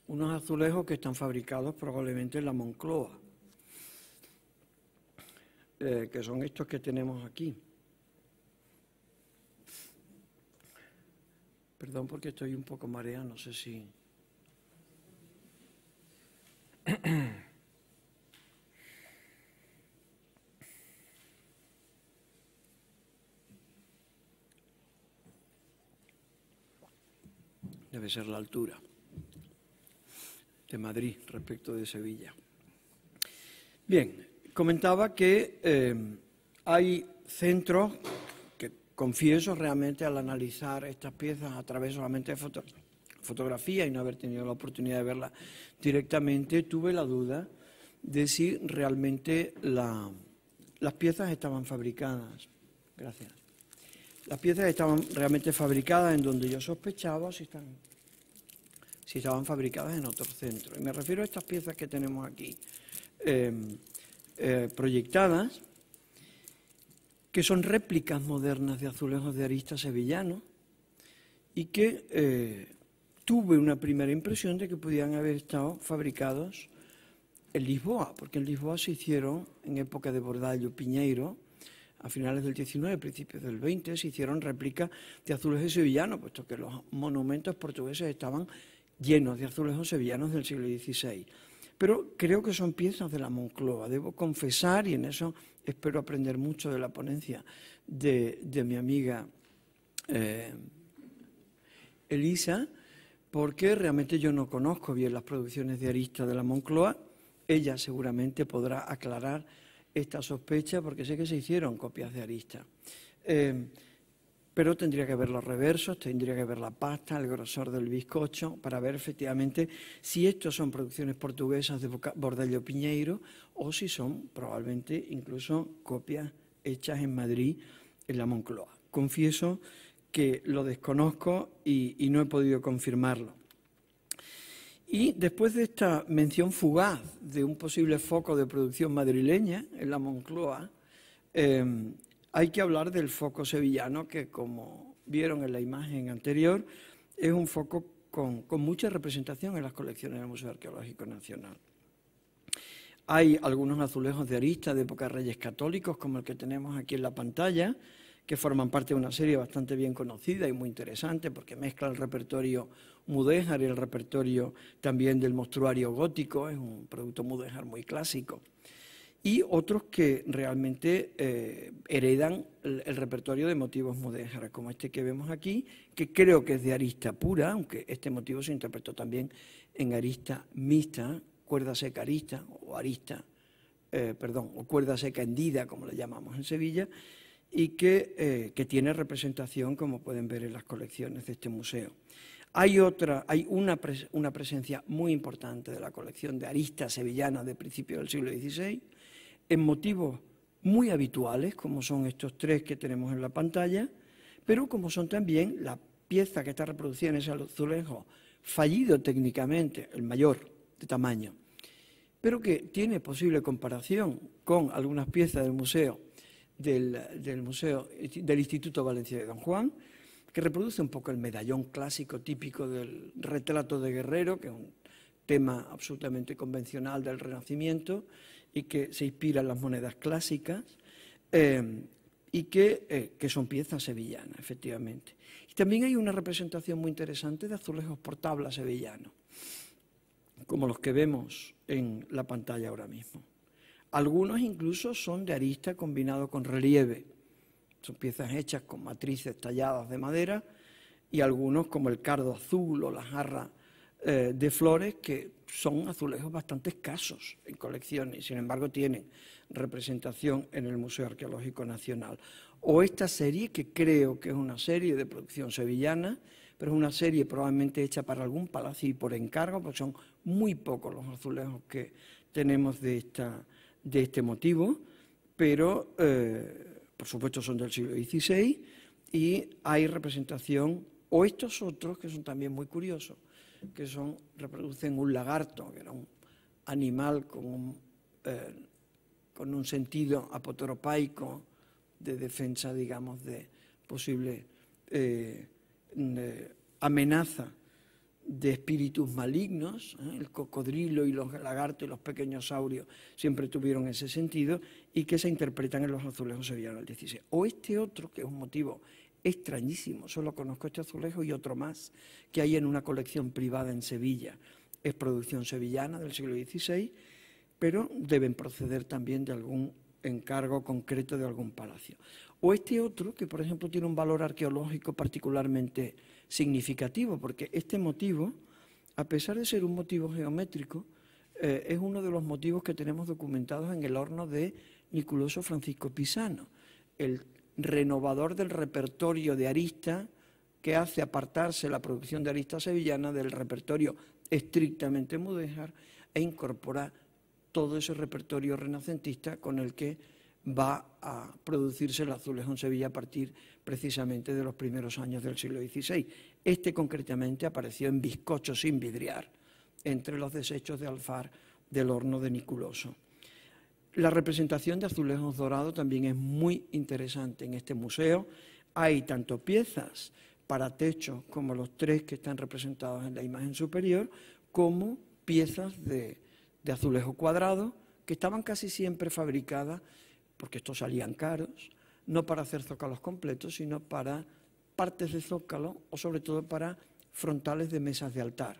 [SPEAKER 1] unos azulejos que están fabricados probablemente en la Moncloa, eh, que son estos que tenemos aquí. Perdón porque estoy un poco marea, no sé si... Debe ser la altura de Madrid respecto de Sevilla. Bien, comentaba que eh, hay centros confieso realmente al analizar estas piezas a través solamente de fotografía y no haber tenido la oportunidad de verlas directamente, tuve la duda de si realmente las piezas estaban fabricadas. Gracias. Las piezas estaban realmente fabricadas en donde yo sospechaba si, si estaban fabricadas en otro centro. Y me refiero a estas piezas que tenemos aquí eh, eh, proyectadas que son réplicas modernas de azulejos de arista sevillano y que eh, tuve una primera impresión de que podían haber estado fabricados en Lisboa, porque en Lisboa se hicieron en época de Bordallo Piñeiro, a finales del 19, principios del 20, se hicieron réplicas de azulejos sevillanos, puesto que los monumentos portugueses estaban llenos de azulejos sevillanos del siglo XVI. Pero creo que son piezas de la Moncloa. Debo confesar, y en eso espero aprender mucho de la ponencia de, mi amiga eh, Elisa, porque realmente yo no conozco bien las producciones de Arista de la Moncloa. Ella seguramente podrá aclarar esta sospecha, porque sé que se hicieron copias de Arista. Eh, pero tendría que ver los reversos, tendría que ver la pasta, el grosor del bizcocho, para ver efectivamente si estos son producciones portuguesas de Bordello Piñeiro o si son probablemente incluso copias hechas en Madrid, en la Moncloa. Confieso que lo desconozco y, no he podido confirmarlo. Y después de esta mención fugaz de un posible foco de producción madrileña en la Moncloa, em, hay que hablar del foco sevillano, que como vieron en la imagen anterior, es un foco con, mucha representación en las colecciones del Museo Arqueológico Nacional. Hay algunos azulejos de arista de de reyes católicos, como el que tenemos aquí en la pantalla, que forman parte de una serie bastante bien conocida y muy interesante, porque mezcla el repertorio mudéjar y el repertorio también del mostruario gótico, es un producto mudéjar muy clásico y otros que realmente eh, heredan el, repertorio de motivos mudéjares, como este que vemos aquí, que creo que es de arista pura, aunque este motivo se interpretó también en arista mixta, cuerda seca arista o arista, eh, perdón, o cuerda seca hendida, como le llamamos en Sevilla, y eh, que, tiene representación, como pueden ver en las colecciones de este museo. Hay otra, hay una, una presencia muy importante de la colección de aristas sevillanas de principios del siglo XVI, en motivos muy habituales, como son estos tres que tenemos en la pantalla, pero como son también la pieza que está reproducida en ese azulejo, fallido técnicamente, el mayor de tamaño, pero que tiene posible comparación con algunas piezas del museo del, museo del Instituto Valencia de Don Juan, que reproduce un poco el medallón clásico típico del retrato de Guerrero, que es un tema absolutamente convencional del Renacimiento, y que se inspira en las monedas clásicas em, y eh, que, son piezas sevillanas, efectivamente. Y también hay una representación muy interesante de azulejos por tabla sevillanos, como los que vemos en la pantalla ahora mismo. Algunos incluso son de arista combinado con relieve. Son piezas hechas con matrices talladas de madera y algunos, como el cardo azul o la jarra eh, de flores que son azulejos bastante escasos en colecciones, sin embargo tienen representación en el Museo Arqueológico Nacional. O esta serie, que creo que es una serie de producción sevillana, pero es una serie probablemente hecha para algún palacio y por encargo, porque son muy pocos los azulejos que tenemos de, este motivo, pero eh, por supuesto son del siglo XVI y hay representación, o estos otros que son también muy curiosos, que son, reproducen un lagarto, que era un animal con un, eh, sentido apotropaico de defensa, digamos, de posible eh, amenaza de espíritus malignos, ¿eh? el cocodrilo y los lagartos y los pequeños saurios siempre tuvieron ese sentido y que se interpretan en los azulejos sevillanos del 16. O este otro, que es un motivo extrañísimo. Solo conozco este azulejo y otro más que hay en una colección privada en Sevilla. Es producción sevillana del siglo XVI, pero deben proceder también de algún encargo concreto de algún palacio. O este otro, que por ejemplo tiene un valor arqueológico particularmente significativo, porque este motivo, a pesar de ser un motivo geométrico, eh, es uno de los motivos que tenemos documentados en el horno de Niculoso Francisco Pisano. El renovador del repertorio de Arista que hace apartarse la producción de Arista sevillana del repertorio estrictamente mudéjar e incorpora todo ese repertorio renacentista con el que va a producirse el azulejo en Sevilla a partir precisamente de los primeros años del siglo XVI. Este concretamente apareció en bizcocho sin vidriar, entre los desechos de alfar del horno de Niculoso. La representación de azulejos dorados también es muy interesante en este museo. Hay tanto piezas para techo, como los tres que están representados en la imagen superior, como piezas de, de azulejo cuadrado, que estaban casi siempre fabricadas, porque estos salían caros, no para hacer zócalos completos, sino para partes de zócalo o sobre todo para frontales de mesas de altar.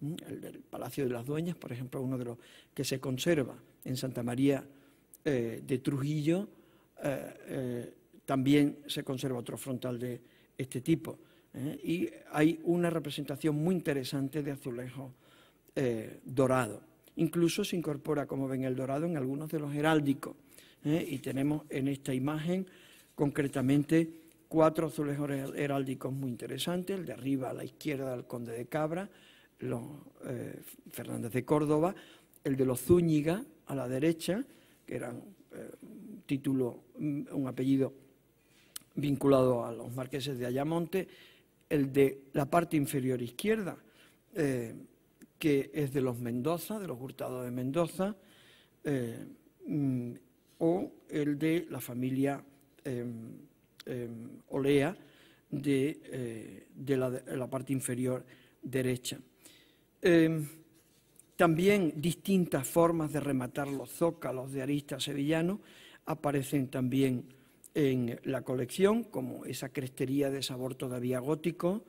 [SPEAKER 1] Mm, el, del Palacio de las Dueñas, por ejemplo, uno de los que se conserva en Santa María eh, de Trujillo, eh, eh, también se conserva otro frontal de este tipo. Y hay una representación muy interesante de azulejo dorado. Incluso se incorpora, como ven, el dorado en algunos de los heráldicos. Y tenemos en esta imagen concretamente cuatro azulejos heráldicos muy interesantes, el de arriba a la izquierda el conde de Cabra, los Fernández de Córdoba, el de los Zúñiga, a la derecha, que era un eh, título, mm, un apellido vinculado a los marqueses de Ayamonte, el de la parte inferior izquierda, eh, que es de los Mendoza, de los Hurtados de Mendoza, eh, mm, o el de la familia em, em, Olea, de, la, de, la, parte inferior derecha. Em, también distintas formas de rematar los zócalos de arista sevillano aparecen también en la colección, como esa crestería de sabor todavía gótico,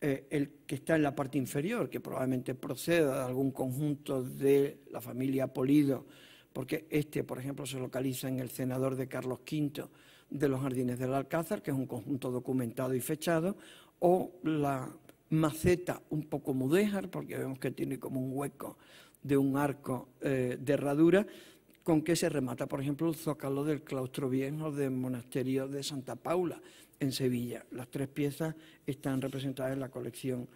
[SPEAKER 1] eh, el que está en la parte inferior, que probablemente proceda de algún conjunto de la familia Polido, porque este, por ejemplo, se localiza en el Senador de Carlos V de los Jardines del Alcázar, que es un conjunto documentado y fechado, o la maceta un poco mudéjar, porque vemos que tiene como un hueco de un arco eh, de herradura, con que se remata, por ejemplo, el zócalo del claustro viejo del monasterio de Santa Paula, en Sevilla. Las tres piezas están representadas en la colección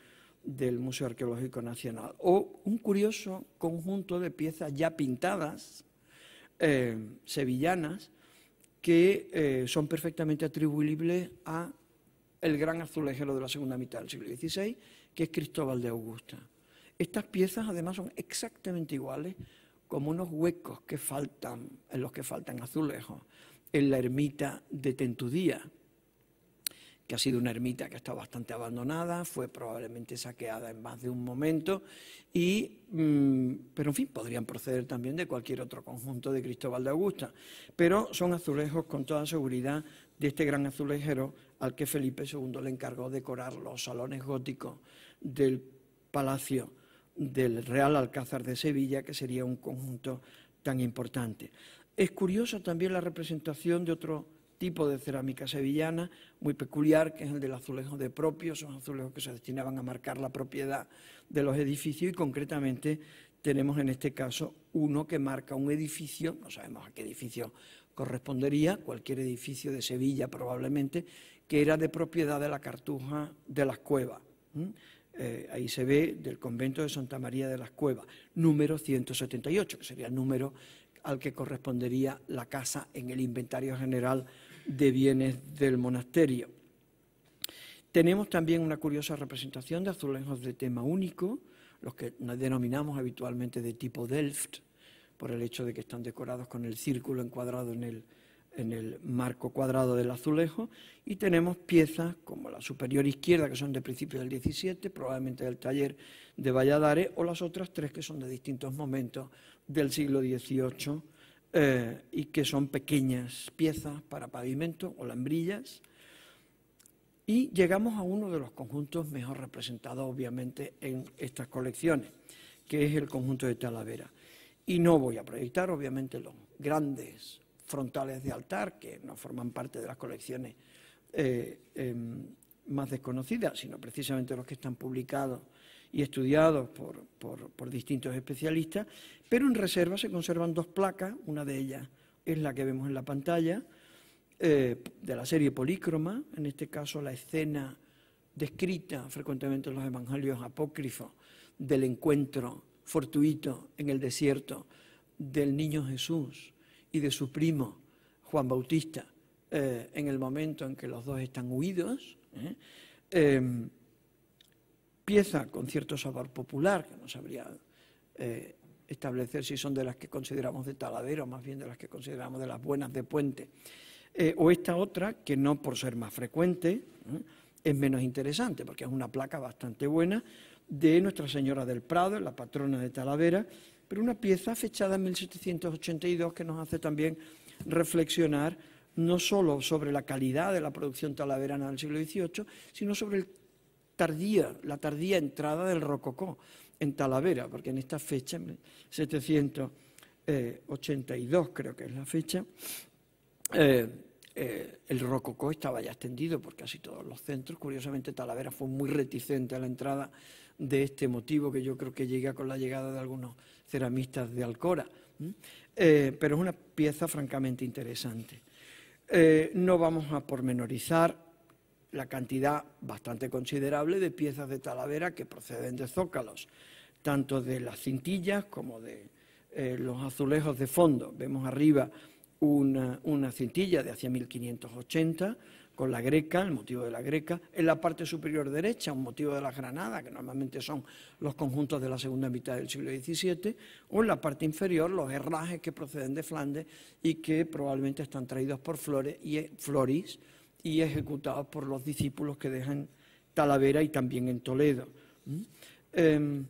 [SPEAKER 1] del Museo Arqueológico Nacional. O un curioso conjunto de piezas ya pintadas, eh, sevillanas, que eh, son perfectamente atribuibles a el gran azulejero de la segunda mitad del siglo XVI, que es Cristóbal de Augusta. Estas piezas además son exactamente iguales como unos huecos que faltan, en los que faltan azulejos, en la ermita de Tentudía, que ha sido una ermita que está bastante abandonada, fue probablemente saqueada en más de un momento, y, mm, pero en fin, podrían proceder también de cualquier otro conjunto de Cristóbal de Augusta, pero son azulejos con toda seguridad de este gran azulejero al que Felipe II le encargó decorar los salones góticos del Palacio del Real Alcázar de Sevilla, que sería un conjunto tan importante. Es curioso también la representación de otro tipo de cerámica sevillana, muy peculiar, que es el del azulejo de propio, son azulejos que se destinaban a marcar la propiedad de los edificios y concretamente tenemos en este caso uno que marca un edificio, no sabemos a qué edificio correspondería, cualquier edificio de Sevilla probablemente, que era de propiedad de la Cartuja de las Cuevas. Eh, ahí se ve del convento de Santa María de las Cuevas, número 178, que sería el número al que correspondería la casa en el inventario general de bienes del monasterio. Tenemos también una curiosa representación de azulejos de tema único, los que nos denominamos habitualmente de tipo Delft, por el hecho de que están decorados con el círculo encuadrado en el, en el marco cuadrado del azulejo y tenemos piezas como la superior izquierda, que son de principios del XVII... probablemente del taller de Valladares, o las otras tres que son de distintos momentos del siglo XVIII eh, y que son pequeñas piezas para pavimento o lambrillas. Y llegamos a uno de los conjuntos mejor representados, obviamente, en estas colecciones, que es el conjunto de Talavera. Y no voy a proyectar, obviamente, los grandes frontales de altar, que no forman parte de las colecciones eh, em, más desconocidas, sino precisamente los que están publicados y estudiados por, distintos especialistas, pero en reserva se conservan dos placas, una de ellas es la que vemos en la pantalla, eh, de la serie polícroma, en este caso la escena descrita frecuentemente en los evangelios apócrifos del encuentro fortuito en el desierto del niño Jesús y de su primo Juan Bautista eh, en el momento en que los dos están huidos. ¿eh? Em, pieza con cierto sabor popular, que no sabría eh, establecer si son de las que consideramos de o más bien de las que consideramos de las buenas de Puente. o esta otra, que no por ser más frecuente, es menos interesante, porque es una placa bastante buena, de Nuestra Señora del Prado, la patrona de Talavera, pero una pieza fechada en 1782 que nos hace también reflexionar no solo sobre la calidad de la producción talaverana del siglo XVIII, sino sobre tardía, la tardía entrada del rococó en Talavera, porque en esta fecha, en 1782 creo que es la fecha, eh, eh, el rococó estaba ya extendido por casi todos los centros. Curiosamente, Talavera fue muy reticente a la entrada de este motivo que yo creo que llega con la llegada de algunos ceramistas de Alcora. Eh, pero es una pieza francamente interesante. Eh, no vamos a pormenorizar la cantidad bastante considerable de piezas de Talavera que proceden de zócalos, tanto de las cintillas como de eh, los azulejos de fondo. Vemos arriba una, una cintilla de hacia 1580, con la greca, el motivo de la greca, en la parte superior derecha, un motivo de las granadas, que normalmente son los conjuntos de la segunda mitad del siglo XVII, o en la parte inferior los herrajes que proceden de Flandes y que probablemente están traídos por Flores y eh, Floris y ejecutados por los discípulos que dejan Talavera y también en Toledo. Em,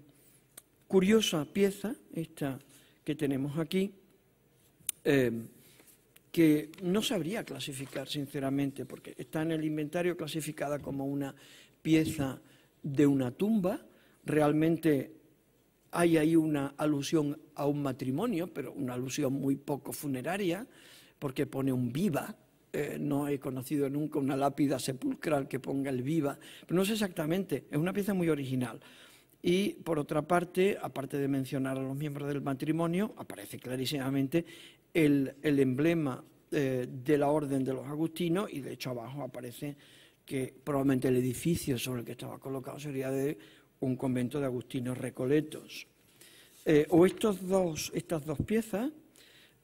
[SPEAKER 1] curiosa pieza esta que tenemos aquí. Em, que no sabría clasificar, sinceramente, porque está en el inventario clasificada como una pieza de una tumba. Realmente hay ahí una alusión a un matrimonio, pero una alusión muy poco funeraria, porque pone un viva. Eh, no he conocido nunca una lápida sepulcral que ponga el viva, pero no sé exactamente, es una pieza muy original. Y por otra parte, aparte de mencionar a los miembros del matrimonio, aparece clarísimamente el, emblema eh, de la orden de los agustinos y de hecho abajo aparece que probablemente el edificio sobre el que estaba colocado sería de un convento de agustinos recoletos. Eh, o estos dos, estas dos piezas,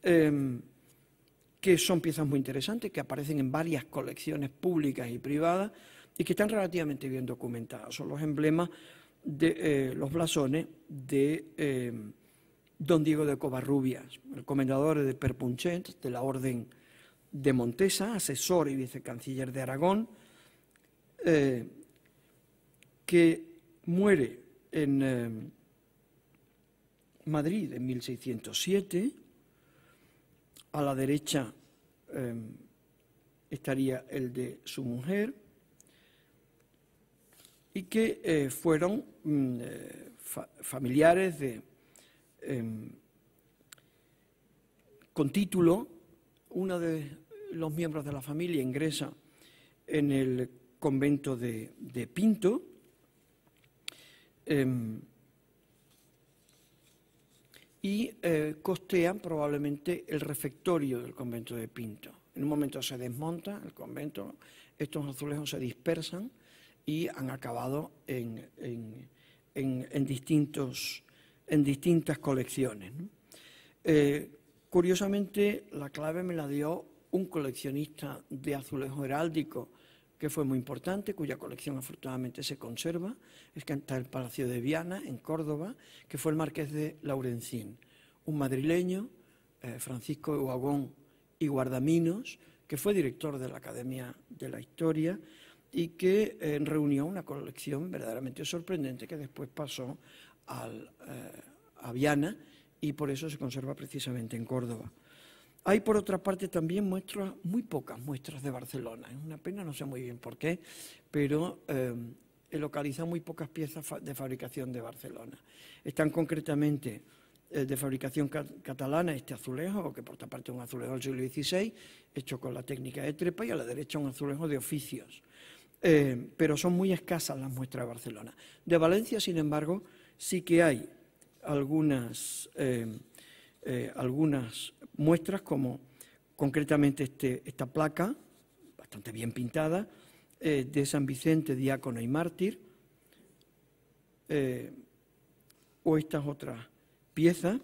[SPEAKER 1] em, que son piezas muy interesantes, que aparecen en varias colecciones públicas y privadas y que están relativamente bien documentadas. Son los emblemas, de, eh, los blasones de em, don Diego de Covarrubias, el comendador de Perpunchet de la Orden de Montesa, asesor y vicecanciller de Aragón, eh, que muere en eh, Madrid en 1607. A la derecha eh, estaría el de su mujer y que fueron mm, familiares de Em, con título, uno de los miembros de la familia ingresa en el convento de, Pinto. Em, y costea eh, costean probablemente el refectorio del convento de Pinto. En un momento se desmonta el convento, estos azulejos se dispersan y han acabado en, en distintos en distintas colecciones. Eh, curiosamente, la clave me la dio un coleccionista de azulejo heráldico... que fue muy importante, cuya colección afortunadamente se conserva, es que está el Palacio de Viana, en Córdoba, que fue el marqués de Laurencín, un madrileño, eh, ...Francisco Francisco Huagón y Guardaminos, que fue director de la Academia de la Historia y que eh, reunió una colección verdaderamente sorprendente que después pasó al, eh, a Viana y por eso se conserva precisamente en Córdoba. Hay por otra parte también muestras, muy pocas muestras de Barcelona. Es una pena, no sé muy bien por qué, pero he eh, eh, localizado muy pocas piezas de fabricación de Barcelona. Están concretamente de fabricación catalana este azulejo, que por otra parte es un azulejo del siglo XVI, hecho con la técnica de trepa y a la derecha un azulejo de oficios. pero son muy escasas las muestras de Barcelona. De Valencia, sin embargo, sí que hay algunas, em, eh, algunas muestras, como concretamente este, esta placa, bastante bien pintada, eh, de San Vicente, diácono y mártir, eh, o estas otras piezas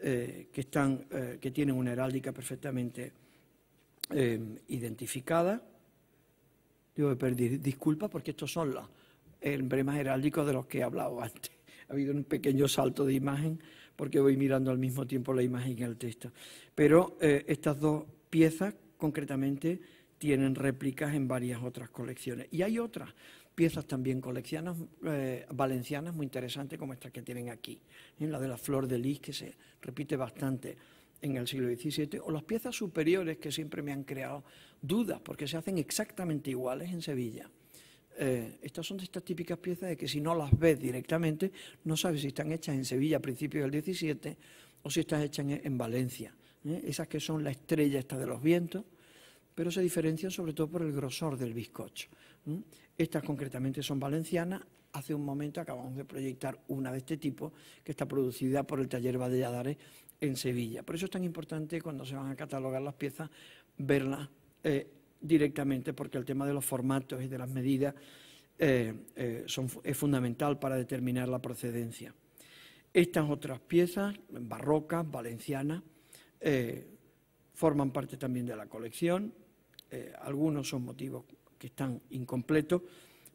[SPEAKER 1] que, están, que tienen una heráldica perfectamente em, identificada. Debo pedir disculpas porque estos son los emblemas heráldicos de los que he hablado antes ha habido un pequeño salto de imagen porque voy mirando al mismo tiempo la imagen y el texto. Pero eh, estas dos piezas concretamente tienen réplicas en varias otras colecciones. Y hay otras piezas también coleccionadas eh, valencianas muy interesantes como estas que tienen aquí, en ¿eh? la de la flor de lis que se repite bastante en el siglo XVII, o las piezas superiores que siempre me han creado dudas, porque se hacen exactamente iguales en Sevilla. Eh, estas son de estas típicas piezas de que si no las ves directamente, no sabes si están hechas en Sevilla a principios del 17 o si están hechas en, Valencia. ¿eh? Esas que son la estrella esta de los vientos, pero se diferencian sobre todo por el grosor del bizcocho. Estas concretamente son valencianas. Hace un momento acabamos de proyectar una de este tipo que está producida por el taller Valladares en Sevilla. Por eso es tan importante cuando se van a catalogar las piezas verlas eh, directamente porque el tema de los formatos y de las medidas eh, eh, es fundamental para determinar la procedencia. Estas otras piezas, barrocas, valencianas, eh, forman parte también de la colección. algunos son motivos que están incompletos,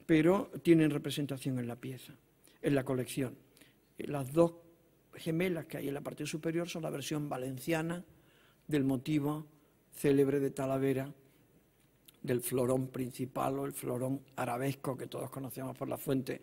[SPEAKER 1] pero tienen representación en la pieza, en la colección. Las dos gemelas que hay en la parte superior son la versión valenciana del motivo célebre de Talavera del florón principal o el florón arabesco que todos conocemos por la fuente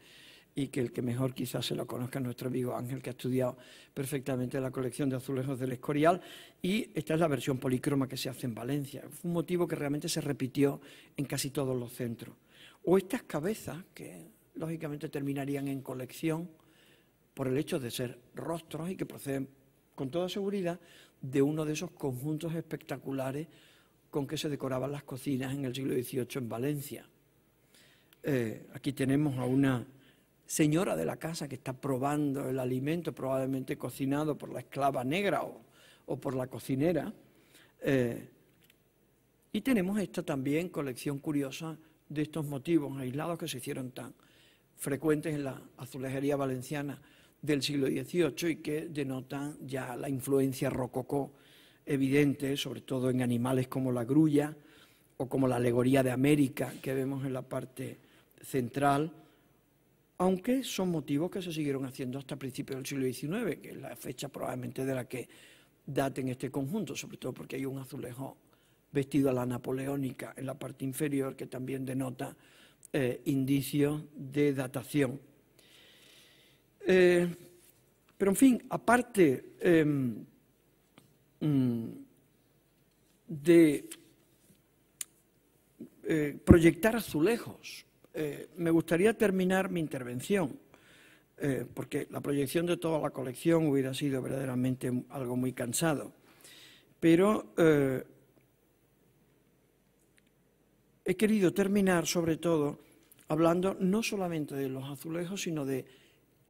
[SPEAKER 1] y que el que mejor quizás se lo conozca es nuestro amigo Ángel, que ha estudiado perfectamente la colección de azulejos del Escorial, y esta es la versión policroma que se hace en Valencia. Fue un motivo que realmente se repitió en casi todos los centros. O estas cabezas, que lógicamente terminarían en colección por el hecho de ser rostros y que proceden con toda seguridad de uno de esos conjuntos espectaculares con que se decoraban las cocinas en el siglo XVIII en Valencia. Eh, aquí tenemos a una señora de la casa que está probando el alimento, probablemente cocinado por la esclava negra o, por la cocinera. Eh, y tenemos esta también colección curiosa de estos motivos aislados que se hicieron tan frecuentes en la azulejería valenciana del siglo XVIII y que denotan ya la influencia rococó evidente, sobre todo en animales como la grulla o como la alegoría de América que vemos en la parte central, aunque son motivos que se siguieron haciendo hasta principios del siglo XIX, que es la fecha probablemente de la que daten este conjunto, sobre todo porque hay un azulejo vestido a la napoleónica en la parte inferior que también denota eh, indicios de datación. Eh, pero en fin, aparte em, Mm, de eh, proyectar azulejos. Eh, me gustaría terminar mi intervención, eh, porque la proyección de toda la colección hubiera sido verdaderamente algo muy cansado. Pero he querido terminar sobre todo hablando no solamente de los azulejos, sino de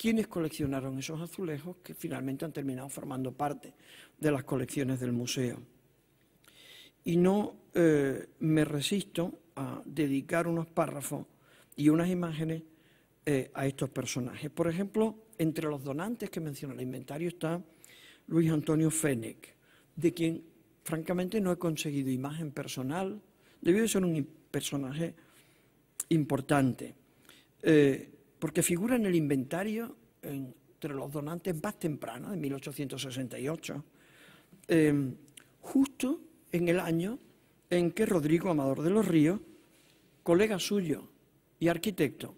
[SPEAKER 1] quienes coleccionaron esos azulejos que finalmente han terminado formando parte de las colecciones del museo. Y no eh, me resisto a dedicar unos párrafos y unas imágenes eh, a estos personajes. Por ejemplo, entre los donantes que menciona el inventario está Luis Antonio Fenech, de quien francamente no he conseguido imagen personal, debió de ser un personaje importante. Eh, porque figura en el inventario entre los donantes más tempranos, de 1868, em, justo en el año en que Rodrigo Amador de los Ríos, colega suyo y arquitecto,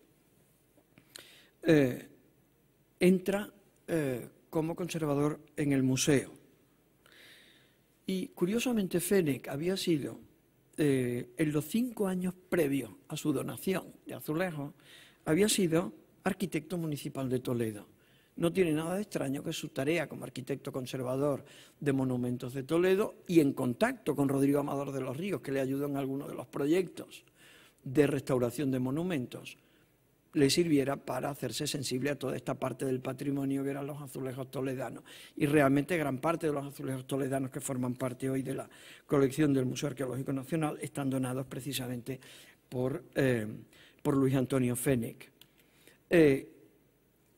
[SPEAKER 1] eh, entra eh, como conservador en el museo. Y curiosamente Fenech había sido, eh, en los cinco años previos a su donación de azulejos, había sido arquitecto municipal de Toledo. No tiene nada de extraño que su tarea como arquitecto conservador de monumentos de Toledo y en contacto con Rodrigo Amador de los Ríos, que le ayudó en algunos de los proyectos de restauración de monumentos, le sirviera para hacerse sensible a toda esta parte del patrimonio que eran los azulejos toledanos. Y realmente gran parte de los azulejos toledanos que forman parte hoy de la colección del Museo Arqueológico Nacional están donados precisamente por... Eh, por Luis Antonio Fenech. Eh,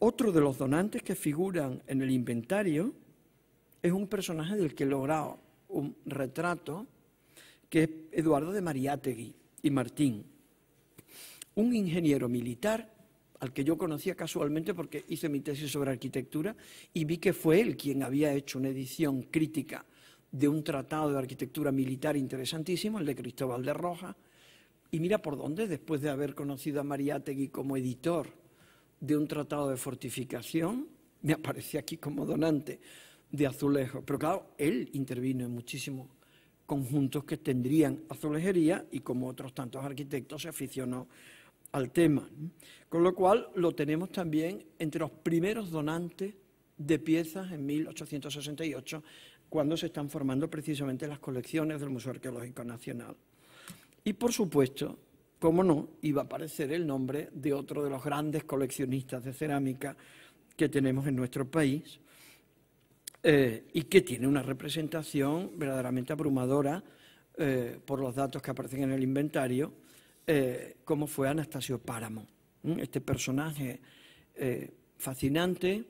[SPEAKER 1] otro de los donantes que figuran en el inventario es un personaje del que he logrado un retrato, que es Eduardo de Mariátegui y Martín, un ingeniero militar al que yo conocía casualmente porque hice mi tesis sobre arquitectura y vi que fue él quien había hecho una edición crítica de un tratado de arquitectura militar interesantísimo, el de Cristóbal de Rojas, y mira por dónde, después de haber conocido a Mariátegui como editor de un tratado de fortificación, me aparece aquí como donante de azulejos. Pero claro, él intervino en muchísimos conjuntos que tendrían azulejería y como otros tantos arquitectos se aficionó al tema. Con lo cual lo tenemos también entre los primeros donantes de piezas en 1868, cuando se están formando precisamente las colecciones del Museo Arqueológico Nacional. Y por supuesto, cómo no, iba a aparecer el nombre de otro de los grandes coleccionistas de cerámica que tenemos en nuestro país eh, y que tiene una representación verdaderamente abrumadora eh, por los datos que aparecen en el inventario, eh, como fue Anastasio Páramo. Este personaje fascinante,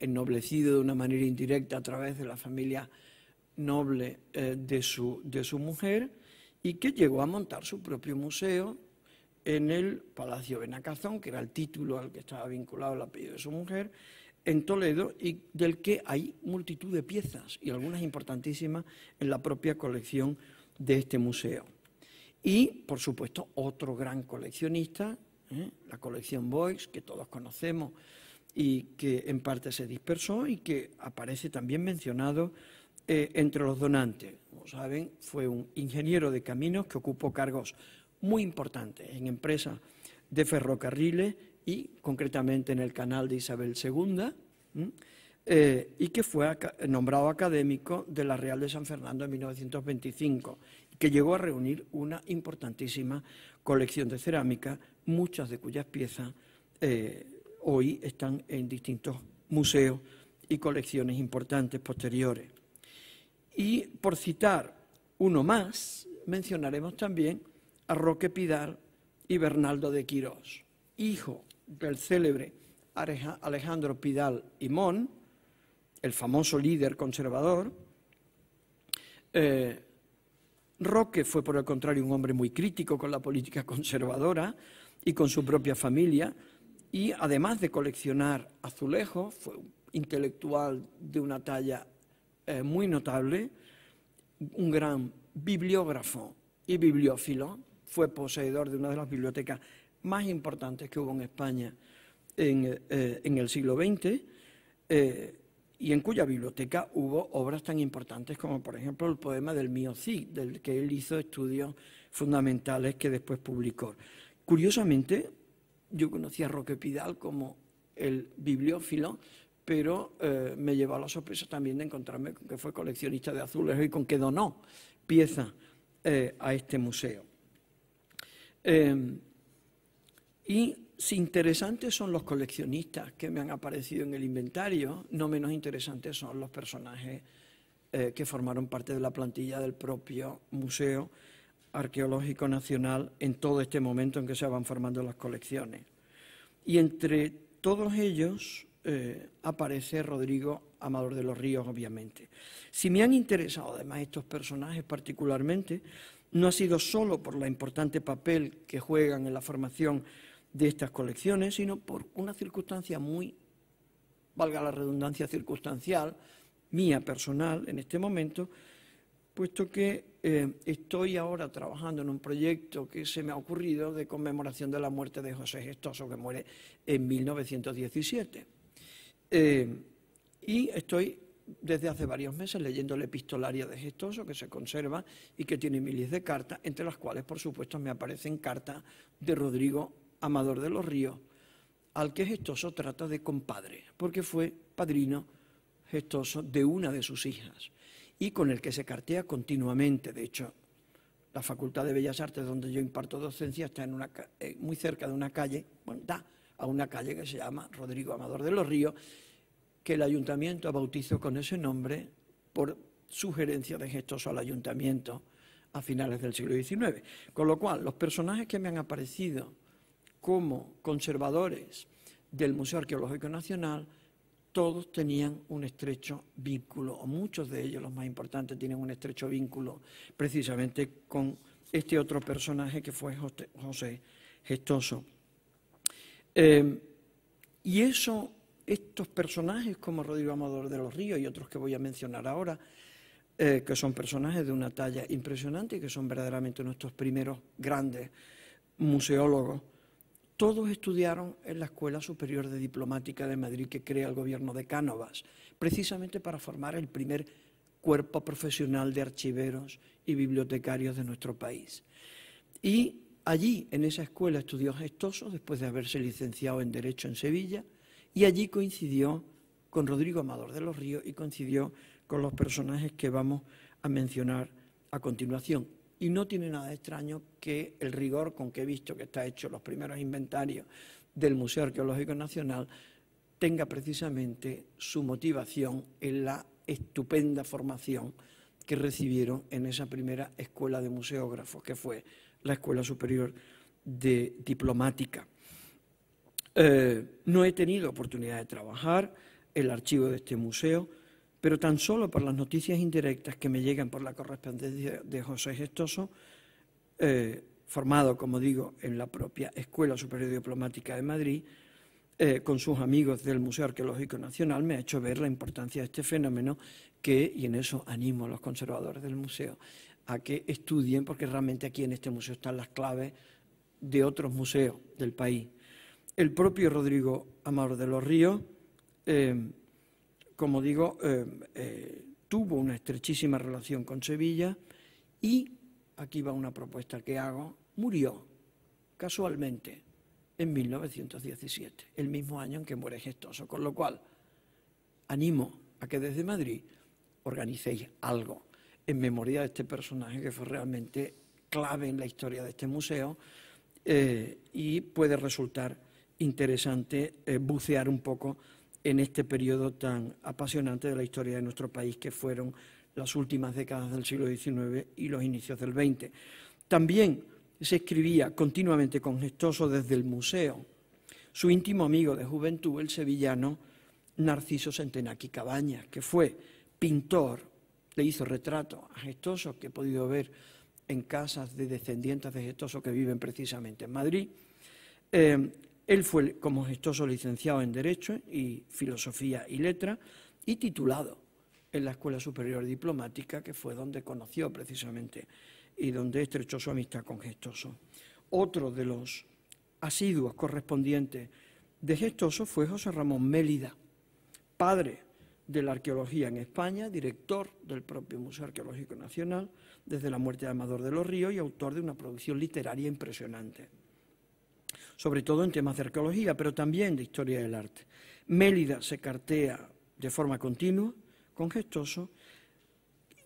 [SPEAKER 1] ennoblecido de una manera indirecta a través de la familia noble de su mujer, y que llegó a montar su propio museo en el Palacio Benacazón, que era el título al que estaba vinculado el apellido de su mujer, en Toledo y del que hay multitud de piezas y algunas importantísimas en la propia colección de este museo. Y, por supuesto, otro gran coleccionista, ¿eh? la colección Boyce, que todos conocemos y que en parte se dispersó y que aparece también mencionado eh, entre los donantes. Como saben, fue un ingeniero de caminos que ocupó cargos muy importantes en empresas de ferrocarriles y concretamente en el canal de Isabel II, eh, y que fue nombrado académico de la Real de San Fernando en 1925, que llegó a reunir una importantísima colección de cerámica, muchas de cuyas piezas eh, hoy están en distintos museos y colecciones importantes posteriores. Y por citar uno más, mencionaremos también a Roque Pidal y Bernardo de Quirós, hijo del célebre Alejandro Pidal y Mon, el famoso líder conservador. Eh, Roque fue, por el contrario, un hombre muy crítico con la política conservadora y con su propia familia, y además de coleccionar azulejos, fue un intelectual de una talla eh, muy notable, un gran bibliógrafo y bibliófilo, fue poseedor de una de las bibliotecas más importantes que hubo en España en, eh, el siglo XX, eh, y en cuya biblioteca hubo obras tan importantes como, por ejemplo, el poema del mío Cid, del que él hizo estudios fundamentales que después publicó. Curiosamente, yo conocí a Roque Pidal como el bibliófilo, pero eh, me llevó a la sorpresa también de encontrarme con que fue coleccionista de azules y con que donó piezas eh, a este museo. Em, y si interesantes son los coleccionistas que me han aparecido en el inventario, no menos interesantes son los personajes eh, que formaron parte de la plantilla del propio Museo Arqueológico Nacional en todo este momento en que se van formando las colecciones. Y entre todos ellos eh, aparece Rodrigo Amador de los Ríos, obviamente. Si me han interesado además estos personajes particularmente, no ha sido solo por la importante papel que juegan en la formación de estas colecciones, sino por una circunstancia muy, valga la redundancia, circunstancial, mía personal en este momento, puesto que eh, estoy ahora trabajando en un proyecto que se me ha ocurrido de conmemoración de la muerte de José Gestoso, que muere en 1917. Eh, y estoy desde hace varios meses leyendo la epistolaria de Gestoso, que se conserva y que tiene miles de cartas, entre las cuales, por supuesto, me aparecen cartas de Rodrigo Amador de los Ríos, al que Gestoso trata de compadre, porque fue padrino Gestoso de una de sus hijas y con el que se cartea continuamente. De hecho, la Facultad de Bellas Artes, donde yo imparto docencia, está en una, eh, muy cerca de una calle, bueno, da a una calle que se llama Rodrigo Amador de los Ríos, que el ayuntamiento bautizó con ese nombre por sugerencia de Gestoso al ayuntamiento a finales del siglo XIX. Con lo cual, los personajes que me han aparecido como conservadores del Museo Arqueológico Nacional, todos tenían un estrecho vínculo, o muchos de ellos, los más importantes, tienen un estrecho vínculo precisamente con este otro personaje que fue José Gestoso. Em, y eso, estos personajes como Rodrigo Amador de los Ríos y otros que voy a mencionar ahora, eh, que son personajes de una talla impresionante y que son verdaderamente nuestros primeros grandes museólogos, todos estudiaron en la Escuela Superior de Diplomática de Madrid que crea el gobierno de Cánovas, precisamente para formar el primer cuerpo profesional de archiveros y bibliotecarios de nuestro país. Y Allí, en esa escuela, estudió Gestoso, después de haberse licenciado en Derecho en Sevilla, y allí coincidió con Rodrigo Amador de los Ríos y coincidió con los personajes que vamos a mencionar a continuación. Y no tiene nada de extraño que el rigor con que he visto que está hecho los primeros inventarios del Museo Arqueológico Nacional tenga precisamente su motivación en la estupenda formación que recibieron en esa primera escuela de museógrafos, que fue la Escuela Superior de Diplomática. Eh, no he tenido oportunidad de trabajar el archivo de este museo, pero tan solo por las noticias indirectas que me llegan por la correspondencia de José Gestoso, eh, formado, como digo, en la propia Escuela Superior de Diplomática de Madrid, eh, con sus amigos del Museo Arqueológico Nacional, me ha hecho ver la importancia de este fenómeno que, y en eso animo a los conservadores del museo, a que estudien, porque realmente aquí en este museo están las claves de otros museos del país. El propio Rodrigo Amador de los Ríos, eh, como digo, eh, eh, tuvo una estrechísima relación con Sevilla y, aquí va una propuesta que hago, murió casualmente en 1917, el mismo año en que muere Gestoso, con lo cual animo a que desde Madrid organicéis algo en memoria de este personaje que fue realmente clave en la historia de este museo eh, y puede resultar interesante eh, bucear un poco en este periodo tan apasionante de la historia de nuestro país que fueron las últimas décadas del siglo XIX y los inicios del XX. También se escribía continuamente con gestoso desde el museo su íntimo amigo de juventud, el sevillano Narciso Centenaqui Cabañas, que fue pintor, le hizo retratos Gestoso, que he podido ver en casas de descendientes de Gestoso que viven precisamente en Madrid. Eh, él fue como gestoso licenciado en Derecho y Filosofía y Letras y titulado en la Escuela Superior Diplomática, que fue donde conoció precisamente y donde estrechó su amistad con Gestoso. Otro de los asiduos correspondientes de Gestoso fue José Ramón Mélida, padre de la Arqueología en España, director del propio Museo Arqueológico Nacional, desde la muerte de Amador de los Ríos y autor de una producción literaria impresionante, sobre todo en temas de arqueología, pero también de historia del arte. Mélida se cartea de forma continua, con gestoso,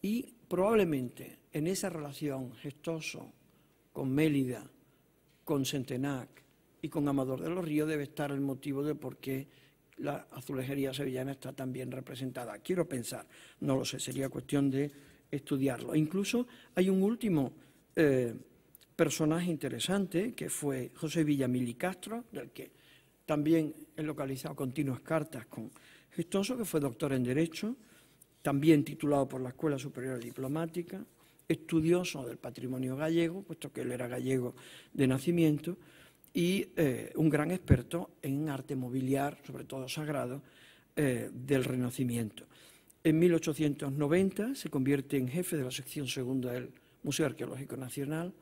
[SPEAKER 1] y probablemente en esa relación gestoso con Mélida, con Centenac y con Amador de los Ríos debe estar el motivo de por qué la azulejería sevillana está también representada. Quiero pensar, no lo sé, sería cuestión de estudiarlo. E incluso hay un último eh, personaje interesante que fue José Villa Castro, del que también he localizado continuas cartas con Gestoso, que fue doctor en Derecho, también titulado por la Escuela Superior Diplomática, estudioso del patrimonio gallego, puesto que él era gallego de nacimiento, y eh, un gran experto en arte mobiliar, sobre todo sagrado, eh, del Renacimiento. En 1890 se convierte en jefe de la sección segunda del Museo Arqueológico Nacional,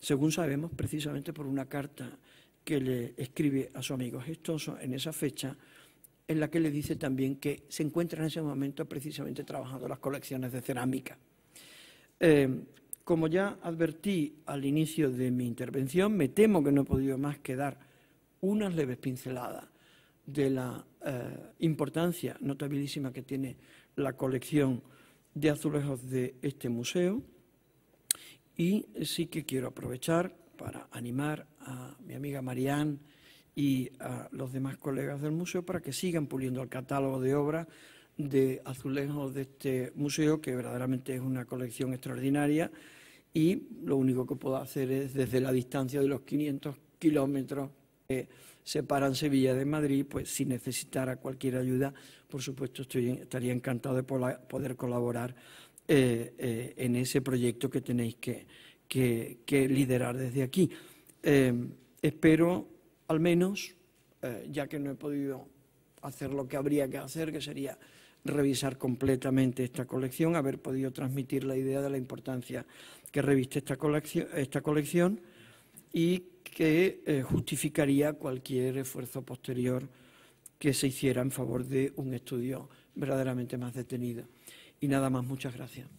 [SPEAKER 1] según sabemos precisamente por una carta que le escribe a su amigo Gestoso en esa fecha, en la que le dice también que se encuentra en ese momento precisamente trabajando las colecciones de cerámica. Eh, como ya advertí al inicio de mi intervención, me temo que no he podido más que dar unas leves pinceladas de la eh, importancia notabilísima que tiene la colección de azulejos de este museo y sí que quiero aprovechar para animar a mi amiga Marianne y a los demás colegas del museo para que sigan puliendo el catálogo de obras de azulejos de este museo, que verdaderamente es una colección extraordinaria y lo único que puedo hacer es desde la distancia de los 500 kilómetros que separan Sevilla de Madrid, pues si necesitara cualquier ayuda, por supuesto estaría encantado de poder colaborar eh, eh, en ese proyecto que tenéis que, liderar desde aquí. Eh, espero, al menos, ya que no he podido hacer lo que habría que hacer, que sería revisar completamente esta colección, haber podido transmitir la idea de la importancia que reviste esta colección, esta colección y que eh, justificaría cualquier esfuerzo posterior que se hiciera en favor de un estudio verdaderamente más detenido. Y nada más, muchas gracias.